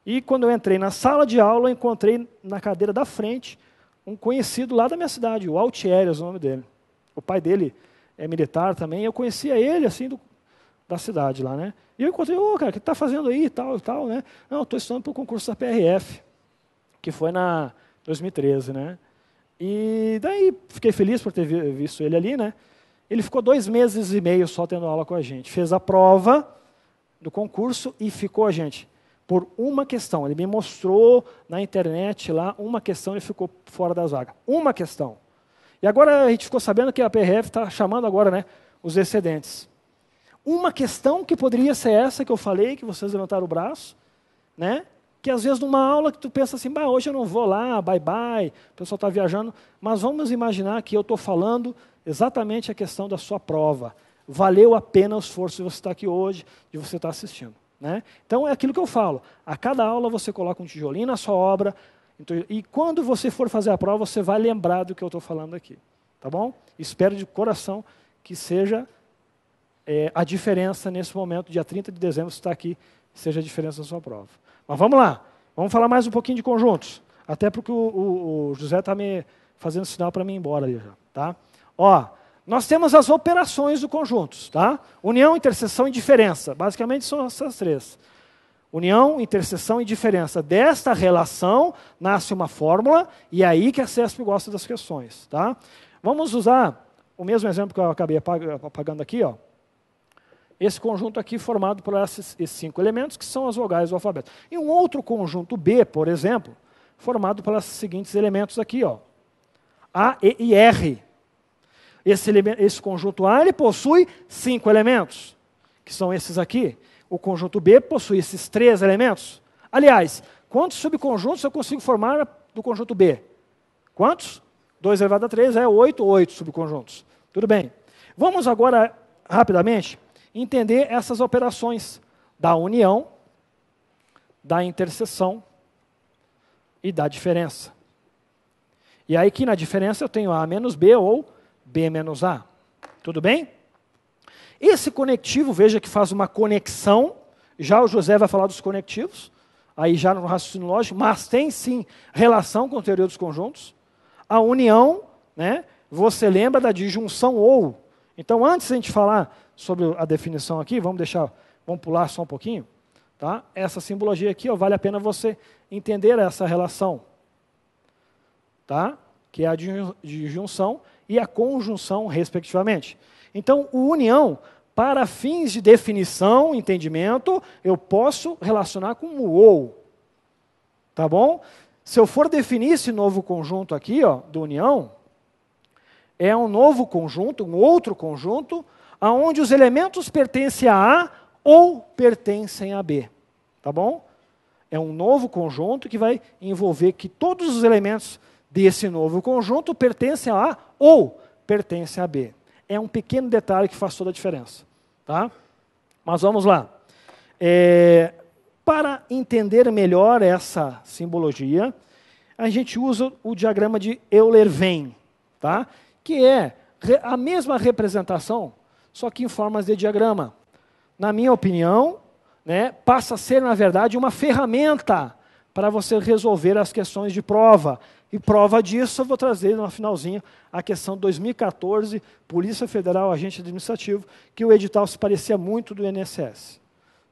Speaker 6: E quando eu entrei na sala de aula, encontrei na cadeira da frente um conhecido lá da minha cidade, o Altieri, é o nome dele. O pai dele é militar também, eu conhecia ele assim do, da cidade lá, né? E eu encontrei, ô, oh, cara, o que tá fazendo aí, tal, tal, né? Não, estou estudando para o concurso da PRF, que foi na 2013, né? E daí fiquei feliz por ter visto ele ali, né? Ele ficou dois meses e meio só tendo aula com a gente. Fez a prova do concurso e ficou a gente por uma questão. Ele me mostrou na internet lá uma questão e ficou fora das vagas. Uma questão. E agora a gente ficou sabendo que a PRF está chamando agora né, os excedentes. Uma questão que poderia ser essa que eu falei, que vocês levantaram o braço, né? que às vezes numa aula que tu pensa assim, bah, hoje eu não vou lá, bye bye, o pessoal está viajando, mas vamos imaginar que eu estou falando Exatamente a questão da sua prova. Valeu a pena o esforço de você estar aqui hoje, de você estar assistindo. Né? Então é aquilo que eu falo. A cada aula você coloca um tijolinho na sua obra. Então, e quando você for fazer a prova, você vai lembrar do que eu estou falando aqui. Tá bom? Espero de coração que seja é, a diferença nesse momento, dia 30 de dezembro, você está aqui, seja a diferença na sua prova. Mas vamos lá. Vamos falar mais um pouquinho de conjuntos. Até porque o, o, o José está me fazendo sinal para mim ir embora ali já. Tá? Ó, nós temos as operações do conjunto, tá? União, interseção e diferença. Basicamente são essas três. União, interseção e diferença. Desta relação nasce uma fórmula e é aí que a CESP gosta das questões, tá? Vamos usar o mesmo exemplo que eu acabei apagando aqui, ó. Esse conjunto aqui formado por esses, esses cinco elementos que são as vogais do alfabeto. E um outro conjunto B, por exemplo, formado pelos seguintes elementos aqui, ó. A, E e R esse, esse conjunto A ele possui cinco elementos, que são esses aqui. O conjunto B possui esses três elementos. Aliás, quantos subconjuntos eu consigo formar do conjunto B? Quantos? 2 elevado a 3 é 8, 8 subconjuntos. Tudo bem. Vamos agora, rapidamente, entender essas operações da união, da interseção e da diferença. E aí que na diferença eu tenho A menos B ou B menos A. Tudo bem? Esse conectivo, veja que faz uma conexão, já o José vai falar dos conectivos, aí já no raciocínio lógico, mas tem sim relação com a teoria dos conjuntos. A união, né, você lembra da disjunção ou. Então, antes de a gente falar sobre a definição aqui, vamos deixar, vamos pular só um pouquinho. Tá? Essa simbologia aqui, ó, vale a pena você entender essa relação. Tá? Que é a disjunção e a conjunção, respectivamente. Então, o união, para fins de definição, entendimento, eu posso relacionar com o ou. Tá bom? Se eu for definir esse novo conjunto aqui, ó, do união, é um novo conjunto, um outro conjunto, aonde os elementos pertencem a A ou pertencem a B. Tá bom? É um novo conjunto que vai envolver que todos os elementos desse novo conjunto pertence a A ou pertence a B. É um pequeno detalhe que faz toda a diferença. Tá? Mas vamos lá. É, para entender melhor essa simbologia, a gente usa o diagrama de Euler-Venn, tá? que é a mesma representação, só que em formas de diagrama. Na minha opinião, né, passa a ser, na verdade, uma ferramenta para você resolver as questões de prova, e prova disso, eu vou trazer no finalzinho a questão 2014, Polícia Federal, agente administrativo, que o edital se parecia muito do INSS.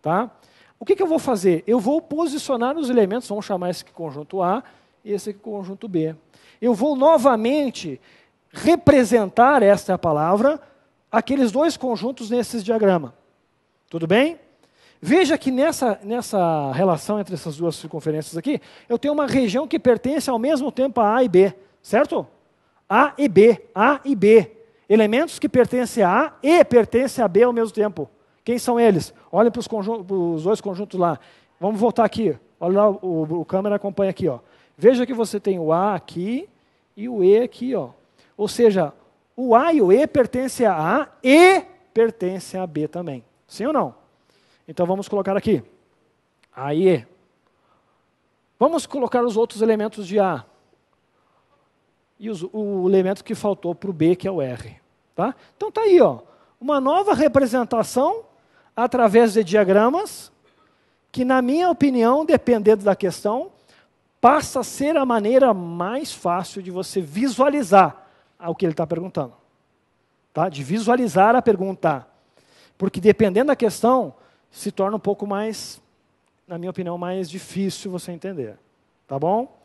Speaker 6: Tá? O que, que eu vou fazer? Eu vou posicionar os elementos, vamos chamar esse aqui conjunto A e esse aqui conjunto B. Eu vou novamente representar, esta é a palavra, aqueles dois conjuntos nesse diagrama. Tudo bem? Veja que nessa, nessa relação entre essas duas circunferências aqui, eu tenho uma região que pertence ao mesmo tempo a A e B, certo? A e B, A e B. Elementos que pertencem a A e pertencem a B ao mesmo tempo. Quem são eles? Olhem para os dois conjuntos lá. Vamos voltar aqui. Olha lá, o, o câmera acompanha aqui. Ó. Veja que você tem o A aqui e o E aqui. Ó. Ou seja, o A e o E pertencem a A e pertencem a B também. Sim ou não? Então vamos colocar aqui. Aí. Vamos colocar os outros elementos de A. E os, o elemento que faltou para o B, que é o R. Tá? Então está aí, ó, uma nova representação através de diagramas, que, na minha opinião, dependendo da questão, passa a ser a maneira mais fácil de você visualizar o que ele está perguntando. Tá? De visualizar a pergunta. Porque dependendo da questão, se torna um pouco mais, na minha opinião, mais difícil você entender. Tá
Speaker 2: bom?